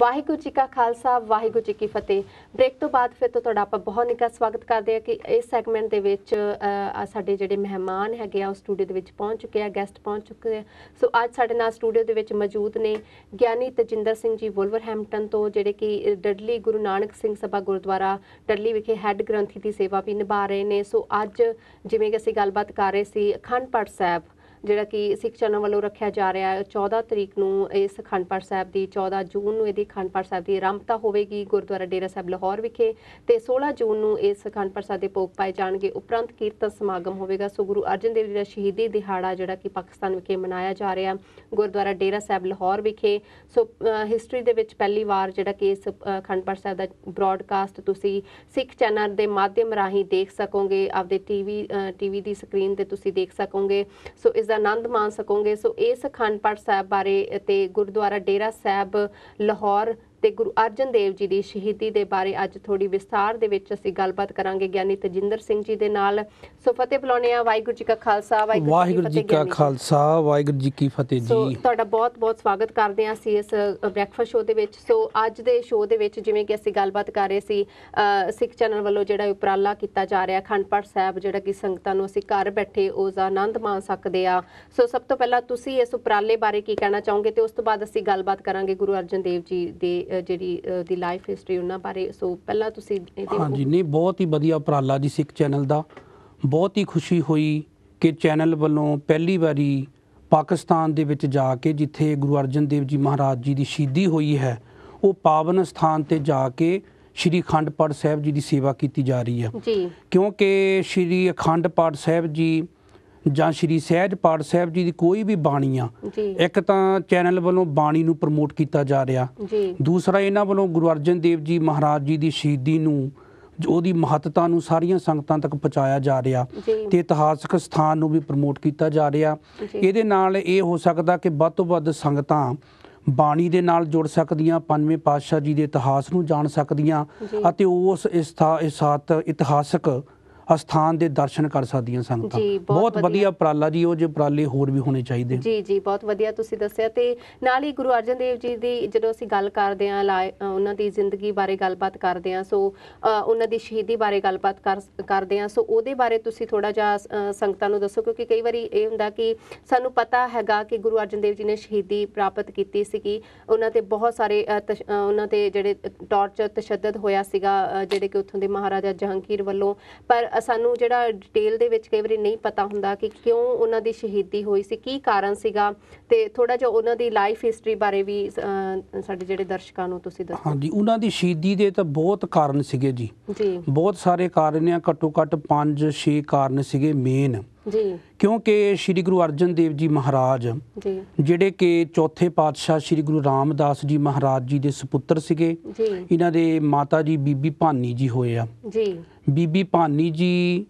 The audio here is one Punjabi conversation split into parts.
ਵਾਹਿਗੁਰੂ ਜੀ ਕਾ ਖਾਲਸਾ ਵਾਹਿਗੁਰੂ ਜੀ ਕੀ ਫਤਿਹ ਬ੍ਰੇਕ ਤੋਂ ਬਾਅਦ ਫਿਰ ਤੋਂ ਤੁਹਾਡਾ ਆਪਾਂ ਬਹੁਤ ਨਿੱਘਾ ਸਵਾਗਤ ਕਰਦੇ ਹਾਂ ਕਿ ਇਸ ਸੈਗਮੈਂਟ ਦੇ ਵਿੱਚ ਸਾਡੇ ਜਿਹੜੇ ਮਹਿਮਾਨ ਹੈਗੇ ਆ ਉਹ ਸਟੂਡੀਓ ਦੇ ਵਿੱਚ ਪਹੁੰਚ ਚੁੱਕੇ ਆ ਗੈਸਟ ਪਹੁੰਚ ਚੁੱਕੇ ਆ ਸੋ ਅੱਜ ਸਾਡੇ ਨਾਲ ਸਟੂਡੀਓ ਦੇ ਵਿੱਚ ਮੌਜੂਦ ਨੇ ਗਿਆਨੀ ਤਜਿੰਦਰ ਸਿੰਘ ਜੀ ਵੋਲਵਰਹੈਂਪਟਨ ਤੋਂ ਜਿਹੜੇ ਕਿ ਡੱਡਲੀ ਗੁਰੂ ਨਾਨਕ ਸਿੰਘ ਸਭਾ ਗੁਰਦੁਆਰਾ ਡੱਡਲੀ ਵਿਖੇ ਹੈੱਡ ਗ੍ਰੰਥੀ ਦੀ ਸੇਵਾ ਵੀ ਨਿਭਾ ਰਹੇ ਨੇ ਸੋ ਅੱਜ ਜਿਵੇਂ ਕਿ ਅਸੀਂ ਗੱਲਬਾਤ ਕਰ ਰਹੇ ਸੀ ਅਖੰਡ ਪਾਠ ਸਾਹਿਬ ਜਿਹੜਾ ਕਿ ਸਿੱਖ ਚੈਨਲ ਵੱਲੋਂ ਰੱਖਿਆ ਜਾ ਰਿਹਾ ਹੈ 14 ਤਰੀਕ ਨੂੰ ਇਸ ਖੰਡਪਾਠ ਸਾਹਿਬ ਦੀ 14 ਜੂਨ ਨੂੰ ਇਹਦੀ ਖੰਡਪਰ ਸਾਹਿਬ ਦੀ ਆਰੰਭਤਾ ਹੋਵੇਗੀ ਗੁਰਦੁਆਰਾ ਡੇਰਾ ਸਾਹਿਬ ਲਾਹੌਰ ਵਿਖੇ ਤੇ 16 ਜੂਨ ਨੂੰ ਇਸ ਖੰਡਪਾਠ ਸਾਹਿਬ ਦੇ ਭੋਗ ਪਾਏ ਜਾਣਗੇ ਉਪਰੰਤ ਕੀਰਤਨ ਸਮਾਗਮ ਹੋਵੇਗਾ ਸੋ ਗੁਰੂ ਅਰਜਨ ਦੇਵ ਜੀ ਦਾ ਸ਼ਹੀਦੀ ਦਿਹਾੜਾ ਜਿਹੜਾ ਕਿ ਪਾਕਿਸਤਾਨ ਵਿਖੇ ਮਨਾਇਆ ਜਾ ਰਿਹਾ ਗੁਰਦੁਆਰਾ ਡੇਰਾ ਸਾਹਿਬ ਲਾਹੌਰ ਵਿਖੇ ਸੋ ਹਿਸਟਰੀ ਦੇ ਵਿੱਚ ਪਹਿਲੀ ਵਾਰ ਜਿਹੜਾ ਕਿ ਇਸ ਖੰਡਪਰ ਸਾਹਿਬ ਦਾ ਬ੍ਰਾਡਕਾਸਟ ਤੁਸੀਂ ਸਿੱਖ ਚੈਨਲ ਦੇ ਮਾਧਿਅਮ ਰਾਹੀਂ ਦੇਖ ਸਕੋਗੇ ਆਪਦੇ ਟੀਵੀ ਟੀਵੀ ਦੀ ਸਕਰੀਨ ਤੇ ਤੁਸੀਂ ਦੇਖ ਸਕੋਗੇ ਸੋ ਇਸ ਆਨੰਦ ਮਾਣ ਸਕੋਗੇ ਸੋ ਇਸ ਅਖੰਡ ਪਾਠ ਸਾਹਿਬ ਬਾਰੇ ਤੇ ਗੁਰਦੁਆਰਾ ਡੇਰਾ ਸਾਹਿਬ ਲਾਹੌਰ ਤੇ ਗੁਰੂ ਅਰਜਨ ਦੇਵ ਜੀ ਦੀ ਸ਼ਹੀਦੀ ਦੇ ਬਾਰੇ ਅੱਜ ਥੋੜੀ ਵਿਸਥਾਰ ਦੇ ਵਿੱਚ ਅਸੀਂ ਗੱਲਬਾਤ ਕਰਾਂਗੇ ਗਿਆਨੀ ਤਜਿੰਦਰ ਸਿੰਘ ਜੀ ਦੇ ਨਾਲ ਸੋ ਫਤਿਹ ਬੁਲਾਉਣੇ ਆ ਵਾਹਿਗੁਰੂ ਜੀ ਕਾ ਖਾਲਸਾ ਵਾਹਿਗੁਰੂ ਜੀ ਕਾ ਖਾਲਸਾ ਵਾਹਿਗੁਰੂ ਜੀ ਕੀ ਫਤਿਹ ਜੀ ਸੋ ਤੁਹਾਡਾ ਬਹੁਤ ਬਹੁਤ ਸਵਾਗਤ ਕਰਦੇ ਆ ਅਸੀਂ ਇਸ ਬ੍ਰੈਕਫਾਸਟ ਸ਼ੋਅ ਦੇ ਵਿੱਚ ਸੋ ਅੱਜ ਦੇ ਸ਼ੋਅ ਦੇ ਵਿੱਚ ਜਿਵੇਂ ਕਿ ਅਸੀਂ ਗੱਲਬਾਤ ਕਰ ਰਹੇ ਸੀ ਸਿੱਖ ਚੈਨਲ ਵੱਲੋਂ ਜਿਹੜਾ ਉਪਰਾਲਾ ਕੀਤਾ ਜਾ ਰਿਹਾ ਖੰਡਪੜ ਸਾਹਿਬ ਜਿਹੜਾ ਕਿ ਸੰਗਤਾਂ ਨੂੰ ਅਸੀਂ ਘਰ ਬੈਠੇ ਉਸ ਦਾ ਆਨੰਦ ਮਾਣ ਸਕਦੇ ਆ ਸੋ ਸਭ ਤੋਂ ਪਹਿਲਾਂ ਤੁਸੀਂ ਇਸ ਉਪਰਾਲੇ ਬਾਰੇ ਕੀ ਕਹਿਣਾ ਚਾਹੋਗੇ ਤੇ ਉਸ ਤੋਂ ਬਾਅਦ ਅਸੀਂ ਗੱਲਬਾਤ ਕਰਾਂਗੇ ਗੁਰੂ ਅਰਜਨ ਦੇਵ ਜੀ ਦੇ ਜਿਹੜੀ ਦੀ ਲਾਈਫ ਹਿਸਟਰੀ ਉਹਨਾਂ ਬਾਰੇ ਸੋ ਪਹਿਲਾਂ ਤੁਸੀਂ ਇਹਦੇ ਹਾਂਜੀ ਨਹੀਂ ਬਹੁਤ ਹੀ ਵਧੀਆ ਉਪਰਾਲਾ ਜੀ ਸਿੱਖ ਚੈਨਲ ਦਾ ਬਹੁਤ ਹੀ ਖੁਸ਼ੀ ਹੋਈ ਕਿ ਚੈਨਲ ਵੱਲੋਂ ਪਹਿਲੀ ਵਾਰੀ ਪਾਕਿਸਤਾਨ ਦੇ ਵਿੱਚ ਜਾ ਕੇ ਜਿੱਥੇ ਗੁਰੂ ਅਰਜਨ ਦੇਵ ਜੀ ਮਹਾਰਾਜ ਜੀ ਦੀ ਸ਼ਹੀਦੀ ਹੋਈ ਹੈ ਉਹ ਪਾਵਨ ਸਥਾਨ ਤੇ ਜਾ ਕੇ ਸ਼੍ਰੀ ਅਖੰਡ ਪਾਠ ਸਾਹਿਬ ਜੀ ਦੀ ਸੇਵਾ ਕੀਤੀ ਜਾ ਰਹੀ ਹੈ ਜੀ ਕਿਉਂਕਿ ਸ਼੍ਰੀ ਅਖੰਡ ਪਾਠ ਸਾਹਿਬ ਜੀ ਜਾਂ ਸ਼੍ਰੀ ਸਹਿਜ ਪਾਠ ਸਾਹਿਬ ਜੀ ਦੀ ਕੋਈ ਵੀ ਬਾਣੀ ਆ ਇੱਕ ਤਾਂ ਚੈਨਲ ਵੱਲੋਂ ਬਾਣੀ ਨੂੰ ਪ੍ਰਮੋਟ ਕੀਤਾ ਜਾ ਰਿਹਾ ਦੂਸਰਾ ਇਹਨਾਂ ਵੱਲੋਂ ਗੁਰੂ ਅਰਜਨ ਦੇਵ ਜੀ ਮਹਾਰਾਜ ਜੀ ਦੀ ਸ਼ਹੀਦੀ ਨੂੰ ਉਹਦੀ ਮਹੱਤਤਾ ਨੂੰ ਸਾਰੀਆਂ ਸੰਗਤਾਂ ਤੱਕ ਪਹੁੰਚਾਇਆ ਜਾ ਰਿਹਾ ਤੇ ਇਤਿਹਾਸਕ ਸਥਾਨ ਨੂੰ ਵੀ ਪ੍ਰਮੋਟ ਕੀਤਾ ਜਾ ਰਿਹਾ ਇਹਦੇ ਨਾਲ ਇਹ ਹੋ ਸਕਦਾ ਕਿ ਵੱਧ ਤੋਂ ਵੱਧ ਸੰਗਤਾਂ ਬਾਣੀ ਦੇ ਨਾਲ ਜੁੜ ਸਕਦੀਆਂ ਪੰਜਵੇਂ ਪਾਤਸ਼ਾਹ ਜੀ ਦੇ ਇਤਿਹਾਸ ਨੂੰ ਜਾਣ ਸਕਦੀਆਂ ਅਤੇ ਉਸ ਇਸਥਾ ਇਸਾਤ ਇਤਿਹਾਸਕ ਅਸਥਾਨ ਦੇ ਦਰਸ਼ਨ ਕਰ ਸਕਦੀਆਂ ਸੰਗਤਾਂ ਬਹੁਤ ਵਧੀਆ ਪ੍ਰਾਲਾ ਜੀ ਉਹ ਜੇ ਪ੍ਰਾਲੇ ਹੋਰ ਵੀ ਹੋਣੇ ਚਾਹੀਦੇ ਜੀ ਜੀ ਬਹੁਤ ਵਧੀਆ ਤੁਸੀਂ ਦੱਸਿਆ ਤੇ ਨਾਲ ਹੀ ਗੁਰੂ ਅਰਜਨ ਦੇਵ ਜੀ ਦੀ ਜਦੋਂ ਅਸੀਂ ਗੱਲ ਕਰਦੇ ਆ ਉਹਨਾਂ ਦੀ ਜ਼ਿੰਦਗੀ ਬਾਰੇ ਗੱਲਬਾਤ ਕਰਦੇ ਆ ਸੋ ਉਹਨਾਂ ਦੀ ਸ਼ਹੀਦੀ ਬਾਰੇ ਗੱਲਬਾਤ ਕਰਦੇ ਆ ਸੋ ਉਹਦੇ ਬਾਰੇ ਤੁਸੀਂ ਥੋੜਾ ਜਿਹਾ ਸੰਗਤਾਂ ਨੂੰ ਦੱਸੋ ਕਿਉਂਕਿ ਕਈ ਵਾਰੀ ਇਹ ਹੁੰਦਾ ਕਿ ਸਾਨੂੰ ਪਤਾ ਹੈਗਾ ਕਿ ਗੁਰੂ ਅਰਜਨ ਦੇਵ ਜੀ ਨੇ ਸ਼ਹੀਦੀ ਪ੍ਰਾਪਤ ਕੀਤੀ ਸੀਗੀ ਉਹਨਾਂ ਤੇ ਬਹੁਤ ਸਾਰੇ ਉਹਨਾਂ ਤੇ ਜਿਹੜੇ ਟਾਰਚਰ ਤਸ਼ੱਦਦ ਹੋਇਆ ਸੀਗਾ ਜਿਹੜੇ ਕਿ ਉੱਥੋਂ ਦੇ ਮਹਾਰਾਜਾ ਜਹਾਂਗੀਰ ਵੱਲੋਂ ਪਰ ਸਾਨੂੰ ਜਿਹੜਾ ਡਿਟੇਲ ਦੇ ਵਿੱਚ ਕਈ ਵਾਰੀ ਨਹੀਂ ਪਤਾ ਹੁੰਦਾ ਕਿ ਕਿਉਂ ਉਹਨਾਂ ਦੀ ਸ਼ਹੀਦੀ ਹੋਈ ਸੀ ਕੀ ਕਾਰਨ ਸੀਗਾ ਤੇ ਥੋੜਾ ਜਿਹਾ ਉਹਨਾਂ ਦੀ ਲਾਈਫ ਹਿਸਟਰੀ ਬਾਰੇ ਵੀ ਸਾਡੇ ਜਿਹੜੇ ਦਰਸ਼ਕਾਂ ਨੂੰ ਤੁਸੀਂ ਦੱਸੋ ਹਾਂਜੀ ਉਹਨਾਂ ਦੀ ਸ਼ਹੀਦੀ ਦੇ ਤਾਂ ਬਹੁਤ ਕਾਰਨ ਸੀਗੇ ਜੀ ਜੀ ਬਹੁਤ ਸਾਰੇ ਕਾਰਨ ਆ ਘੱਟੋ ਘੱਟ 5 6 ਕਾਰਨ ਸੀਗੇ ਮੇਨ ਜੀ ਕਿਉਂਕਿ ਸ੍ਰੀ ਗੁਰੂ ਅਰਜਨ ਦੇਵ ਜੀ ਮਹਾਰਾਜ ਜੀ ਜਿਹੜੇ ਕਿ ਚੌਥੇ ਪਾਤਸ਼ਾਹ ਸ੍ਰੀ ਗੁਰੂ ਰਾਮਦਾਸ ਜੀ ਮਹਾਰਾਜ ਜੀ ਦੇ ਸੁਪੁੱਤਰ ਸੀਗੇ ਜੀ ਇਹਨਾਂ ਦੇ ਮਾਤਾ ਜੀ ਬੀਬੀ ਭਾਨੀ ਜੀ ਹੋਏ ਆ ਜੀ ਬੀਬੀ ਭਾਨੀ ਜੀ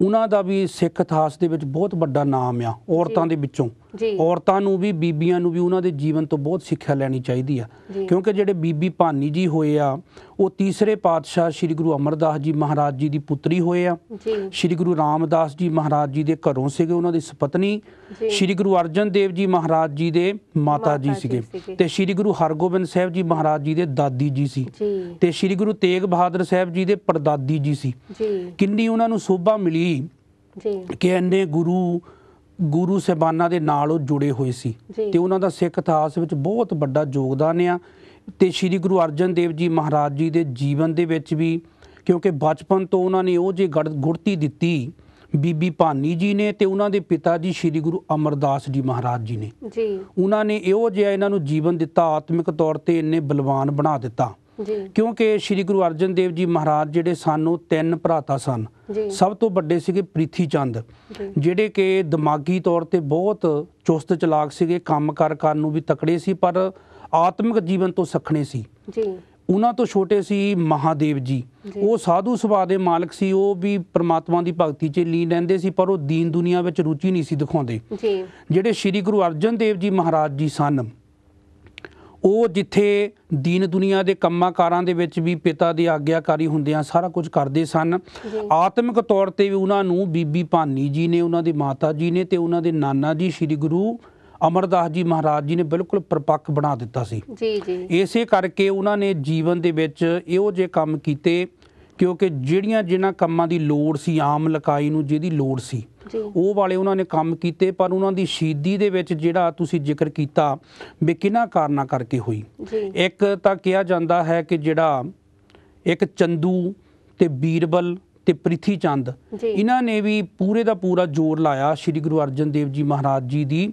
ਉਹਨਾਂ ਦਾ ਵੀ ਸਿੱਖ ਇਤਿਹਾਸ ਦੇ ਵਿੱਚ ਬਹੁਤ ਵੱਡਾ ਨਾਮ ਆ ਔਰਤਾਂ ਦੇ ਵਿੱਚੋਂ ਔਰਤਾਂ ਨੂੰ ਵੀ ਬੀਬੀਆਂ ਨੂੰ ਵੀ ਉਹਨਾਂ ਦੇ ਜੀਵਨ ਤੋਂ ਬਹੁਤ ਸਿੱਖਿਆ ਲੈਣੀ ਚਾਹੀਦੀ ਆ ਕਿਉਂਕਿ ਜਿਹੜੇ ਬੀਬੀ ਭਾਨੀ ਜੀ ਹੋਏ ਆ ਉਹ ਤੀਸਰੇ ਪਾਤਸ਼ਾਹ ਸ੍ਰੀ ਗੁਰੂ ਅਮਰਦਾਸ ਜੀ ਮਹਾਰਾਜ ਜੀ ਦੀ ਪੁੱਤਰੀ ਹੋਏ ਆ ਸ੍ਰੀ ਗੁਰੂ ਰਾਮਦਾਸ ਜੀ ਮਹਾਰਾਜ ਜੀ ਦੇ ਘਰੋਂ ਸੀਗੇ ਉਹਨਾਂ ਦੀ ਸੁਪਤਨੀ ਸ੍ਰੀ ਗੁਰੂ ਅਰਜਨ ਦੇਵ ਜੀ ਮਹਾਰਾਜ ਜੀ ਦੇ ਮਾਤਾ ਜੀ ਸੀਗੇ ਤੇ ਸ੍ਰੀ ਗੁਰੂ ਹਰਗੋਬਿੰਦ ਸਾਹਿਬ ਜੀ ਮਹਾਰਾਜ ਜੀ ਦੇ ਦਾਦੀ ਜੀ ਸੀ ਤੇ ਸ੍ਰੀ ਗੁਰੂ ਤੇਗ ਬਹਾਦਰ ਸਾਹਿਬ ਜੀ ਦੇ ਪਰਦਾਦੀ ਜੀ ਸੀ ਕਿੰਨੀ ਉਹਨਾਂ ਨੂੰ ਸੋਭਾ ਮਿਲੀ ਜੀ ਕਿ ਇੰਨੇ ਗੁਰੂ ਗੁਰੂ ਸਹਿਬਾਨਾਂ ਦੇ ਨਾਲ ਉਹ ਜੁੜੇ ਹੋਏ ਸੀ ਤੇ ਉਹਨਾਂ ਦਾ ਸਿੱਖ ਇਤਿਹਾਸ ਵਿੱਚ ਬਹੁਤ ਵੱਡਾ ਯੋਗਦਾਨ ਆ ਤੇ ਸ੍ਰੀ ਗੁਰੂ ਅਰਜਨ ਦੇਵ ਜੀ ਮਹਾਰਾਜ ਜੀ ਦੇ ਜੀਵਨ ਦੇ ਵਿੱਚ ਵੀ ਕਿਉਂਕਿ ਬਚਪਨ ਤੋਂ ਉਹਨਾਂ ਨੇ ਉਹ ਜੇ ਗੁੜਤੀ ਦਿੱਤੀ ਬੀਬੀ ਭਾਨੀ ਜੀ ਨੇ ਤੇ ਉਹਨਾਂ ਦੇ ਪਿਤਾ ਜੀ ਸ੍ਰੀ ਗੁਰੂ ਅਮਰਦਾਸ ਜੀ ਮਹਾਰਾਜ ਜੀ ਨੇ ਜੀ ਉਹਨਾਂ ਨੇ ਇਹੋ ਜਿਹਾ ਇਹਨਾਂ ਨੂੰ ਜੀਵਨ ਦਿੱਤਾ ਆਤਮਿਕ ਤੌਰ ਤੇ ਇੰਨੇ ਬਲਵਾਨ ਬਣਾ ਦਿੱਤਾ ਕਿਉਂਕਿ ਸ੍ਰੀ ਗੁਰੂ ਅਰਜਨ ਦੇਵ ਜੀ ਮਹਾਰਾਜ ਜਿਹੜੇ ਸਾਨੂੰ ਤਿੰਨ ਭਰਾਤਾ ਸਨ ਸਭ ਤੋਂ ਵੱਡੇ ਸੀਗੇ ਪ੍ਰੀਥੀ ਚੰਦ ਜਿਹੜੇ ਕਿ ਦਿਮਾਗੀ ਤੌਰ ਤੇ ਬਹੁਤ ਚੁਸਤ ਚਲਾਕ ਸੀਗੇ ਕੰਮ ਕਰ ਕਰਨ ਨੂੰ ਵੀ ਤਕੜੇ ਸੀ ਪਰ ਆਤਮਿਕ ਜੀਵਨ ਤੋਂ ਸਖਣੇ ਸੀ ਜੀ ਉਹਨਾਂ ਤੋਂ ਛੋਟੇ ਸੀ ਮਹਾਦੇਵ ਜੀ ਉਹ ਸਾਧੂ ਸੁਭਾਅ ਦੇ ਮਾਲਕ ਸੀ ਉਹ ਵੀ ਪ੍ਰਮਾਤਮਾ ਦੀ ਭਗਤੀ 'ਚ ਲੀਨ ਰਹਿੰਦੇ ਸੀ ਪਰ ਉਹ ਦੀਨ ਦੁਨੀਆ ਵਿੱਚ ਰੁਚੀ ਨਹੀਂ ਸੀ ਦਿਖਾਉਂਦੇ ਜਿਹੜੇ ਸ੍ਰੀ ਗੁਰੂ ਅਰਜਨ ਦੇਵ ਜੀ ਮਹਾਰਾਜ ਜੀ ਸਨ ਉਹ ਜਿੱਥੇ ਦੀਨ ਦੁਨੀਆ ਦੇ ਕੰਮਾਂਕਾਰਾਂ ਦੇ ਵਿੱਚ ਵੀ ਪਿਤਾ ਦੀ ਆਗਿਆਕਾਰੀ ਹੁੰਦਿਆਂ ਸਾਰਾ ਕੁਝ ਕਰਦੇ ਸਨ ਆਤਮਿਕ ਤੌਰ ਤੇ ਵੀ ਉਹਨਾਂ ਨੂੰ ਬੀਬੀ ਭਾਨੀ ਜੀ ਨੇ ਉਹਨਾਂ ਦੇ ਮਾਤਾ ਜੀ ਨੇ ਤੇ ਉਹਨਾਂ ਦੇ ਨਾਨਾ ਜੀ ਸ੍ਰੀ ਗੁਰੂ ਅਮਰਦਾਸ ਜੀ ਮਹਾਰਾਜ ਜੀ ਨੇ ਬਿਲਕੁਲ ਪਰਪੱਕ ਬਣਾ ਦਿੱਤਾ ਸੀ ਜੀ ਜੀ ਇਸੇ ਕਰਕੇ ਉਹਨਾਂ ਨੇ ਜੀਵਨ ਦੇ ਵਿੱਚ ਇਹੋ ਜੇ ਕੰਮ ਕੀਤੇ ਕਿਉਂਕਿ ਜਿਹੜੀਆਂ ਜਿਨ੍ਹਾਂ ਕੰਮਾਂ ਦੀ ਲੋੜ ਸੀ ਆਮ ਲਕਾਈ ਨੂੰ ਜਿਹਦੀ ਲੋੜ ਸੀ ਉਹ ਵਾਲੇ ਉਹਨਾਂ ਨੇ ਕੰਮ ਕੀਤੇ ਪਰ ਉਹਨਾਂ ਦੀ ਸ਼ਹੀਦੀ ਦੇ ਵਿੱਚ ਜਿਹੜਾ ਤੁਸੀਂ ਜ਼ਿਕਰ ਕੀਤਾ ਵੀ ਕਿਨਾਂ ਕਾਰਨਾ ਕਰਕੇ ਹੋਈ ਇੱਕ ਤਾਂ ਕਿਹਾ ਜਾਂਦਾ ਹੈ ਕਿ ਜਿਹੜਾ ਇੱਕ ਚੰਦੂ ਤੇ ਬੀਰਬਲ ਤੇ ਪ੍ਰਿਥੀ ਚੰਦ ਇਹਨਾਂ ਨੇ ਵੀ ਪੂਰੇ ਦਾ ਪੂਰਾ ਜ਼ੋਰ ਲਾਇਆ ਸ੍ਰੀ ਗੁਰੂ ਅਰਜਨ ਦੇਵ ਜੀ ਮਹਾਰਾਜ ਜੀ ਦੀ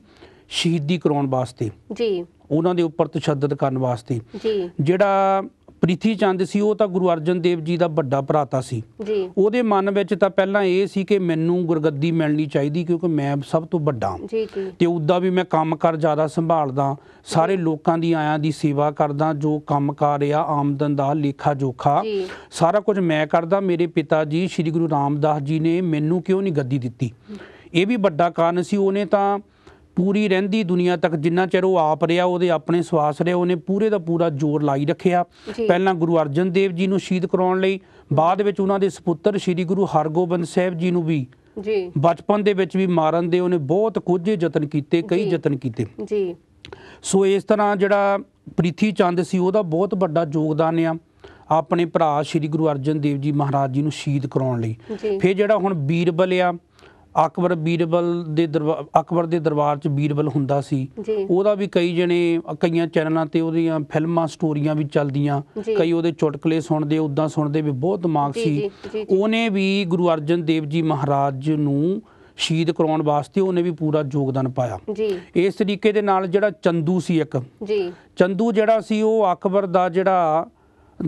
ਸ਼ਹੀਦੀ ਕਰਾਉਣ ਵਾਸਤੇ ਜੀ ਉਹਨਾਂ ਦੇ ਉੱਪਰ ਤਸ਼ੱਦਦ ਕਰਨ ਵਾਸਤੇ ਜੀ ਜਿਹੜਾ ਪ੍ਰਿਥੀ ਚੰਦ ਸੀ ਉਹ ਤਾਂ ਗੁਰੂ ਅਰਜਨ ਦੇਵ ਜੀ ਦਾ ਵੱਡਾ ਭਰਾਤਾ ਸੀ ਜੀ ਉਹਦੇ ਮਨ ਵਿੱਚ ਤਾਂ ਪਹਿਲਾਂ ਇਹ ਸੀ ਕਿ ਮੈਨੂੰ ਗੁਰਗੱਦੀ ਮਿਲਣੀ ਚਾਹੀਦੀ ਕਿਉਂਕਿ ਮੈਂ ਸਭ ਤੋਂ ਵੱਡਾ ਜੀ ਜੀ ਤੇ ਉਦਾਂ ਵੀ ਮੈਂ ਕੰਮਕਾਰ ਜ਼ਿਆਦਾ ਸੰਭਾਲਦਾ ਸਾਰੇ ਲੋਕਾਂ ਦੀ ਆਇਆਂ ਦੀ ਸੇਵਾ ਕਰਦਾ ਜੋ ਕੰਮਕਾਰ ਰਿਹਾ ਆਮਦਨ ਦਾ ਲੇਖਾ ਜੋਖਾ ਸਾਰਾ ਕੁਝ ਮੈਂ ਕਰਦਾ ਮੇਰੇ ਪਿਤਾ ਜੀ ਸ੍ਰੀ ਗੁਰੂ ਰਾਮਦਾਸ ਜੀ ਨੇ ਮੈਨੂੰ ਕਿਉਂ ਨਹੀਂ ਗੱਦੀ ਦਿੱਤੀ ਇਹ ਵੀ ਵੱਡਾ ਕਾਰਨ ਸੀ ਉਹਨੇ ਤਾਂ ਪੂਰੀ ਰਹਿੰਦੀ ਦੁਨੀਆ ਤੱਕ ਜਿੰਨਾ ਚਿਰ ਉਹ ਆਪ ਰਿਹਾ ਉਹਦੇ ਆਪਣੇ ਸਵਾਸ ਰਿਹਾ ਉਹਨੇ ਪੂਰੇ ਦਾ ਪੂਰਾ ਜ਼ੋਰ ਲਾਈ ਰੱਖਿਆ ਪਹਿਲਾਂ ਗੁਰੂ ਅਰਜਨ ਦੇਵ ਜੀ ਨੂੰ ਸ਼ਹੀਦ ਕਰਾਉਣ ਲਈ ਬਾਅਦ ਵਿੱਚ ਉਹਨਾਂ ਦੇ ਸੁਪੁੱਤਰ ਸ੍ਰੀ ਗੁਰੂ ਹਰਗੋਬਿੰਦ ਸਾਹਿਬ ਜੀ ਨੂੰ ਵੀ ਜੀ ਬਚਪਨ ਦੇ ਵਿੱਚ ਵੀ ਮਾਰਨ ਦੇ ਉਹਨੇ ਬਹੁਤ ਕੁਝ ਯਤਨ ਕੀਤੇ ਕਈ ਯਤਨ ਕੀਤੇ ਜੀ ਸੋ ਇਸ ਤਰ੍ਹਾਂ ਜਿਹੜਾ ਪ੍ਰਿਥੀ ਚੰਦ ਸੀ ਉਹਦਾ ਬਹੁਤ ਵੱਡਾ ਯੋਗਦਾਨ ਆ ਆਪਣੇ ਭਰਾ ਸ੍ਰੀ ਗੁਰੂ ਅਰਜਨ ਦੇਵ ਜੀ ਮਹਾਰਾਜ ਜੀ ਨੂੰ ਸ਼ਹੀਦ ਕਰਾਉਣ ਲਈ ਫਿਰ ਜਿਹੜਾ ਹੁਣ ਬੀਰਬਲ ਆ ਅਕਬਰ ਬੀਰਬਲ ਦੇ ਦਰਬਾਰ ਅਕਬਰ ਦੇ ਦਰਬਾਰ 'ਚ ਬੀਰਬਲ ਹੁੰਦਾ ਸੀ ਉਹਦਾ ਵੀ ਕਈ ਜਣੇ ਕਈਆਂ ਚੈਨਲਾਂ ਤੇ ਉਹਦੀਆਂ ਫਿਲਮਾਂ ਸਟੋਰੀਆਂ ਵੀ ਚੱਲਦੀਆਂ ਕਈ ਉਹਦੇ ਚੁਟਕਲੇ ਸੁਣਦੇ ਉਦਾਂ ਸੁਣਦੇ ਵੀ ਬਹੁਤ ਦਿਮਾਗ ਸੀ ਉਹਨੇ ਵੀ ਗੁਰੂ ਅਰਜਨ ਦੇਵ ਜੀ ਮਹਾਰਾਜ ਨੂੰ ਸ਼ਹੀਦ ਕਰਾਉਣ ਵਾਸਤੇ ਉਹਨੇ ਵੀ ਪੂਰਾ ਯੋਗਦਾਨ ਪਾਇਆ ਜੀ ਇਸ ਤਰੀਕੇ ਦੇ ਨਾਲ ਜਿਹੜਾ ਚੰਦੂ ਸੀ ਇੱਕ ਜੀ ਚੰਦੂ ਜਿਹੜਾ ਸੀ ਉਹ ਅਕਬਰ ਦਾ ਜਿਹੜਾ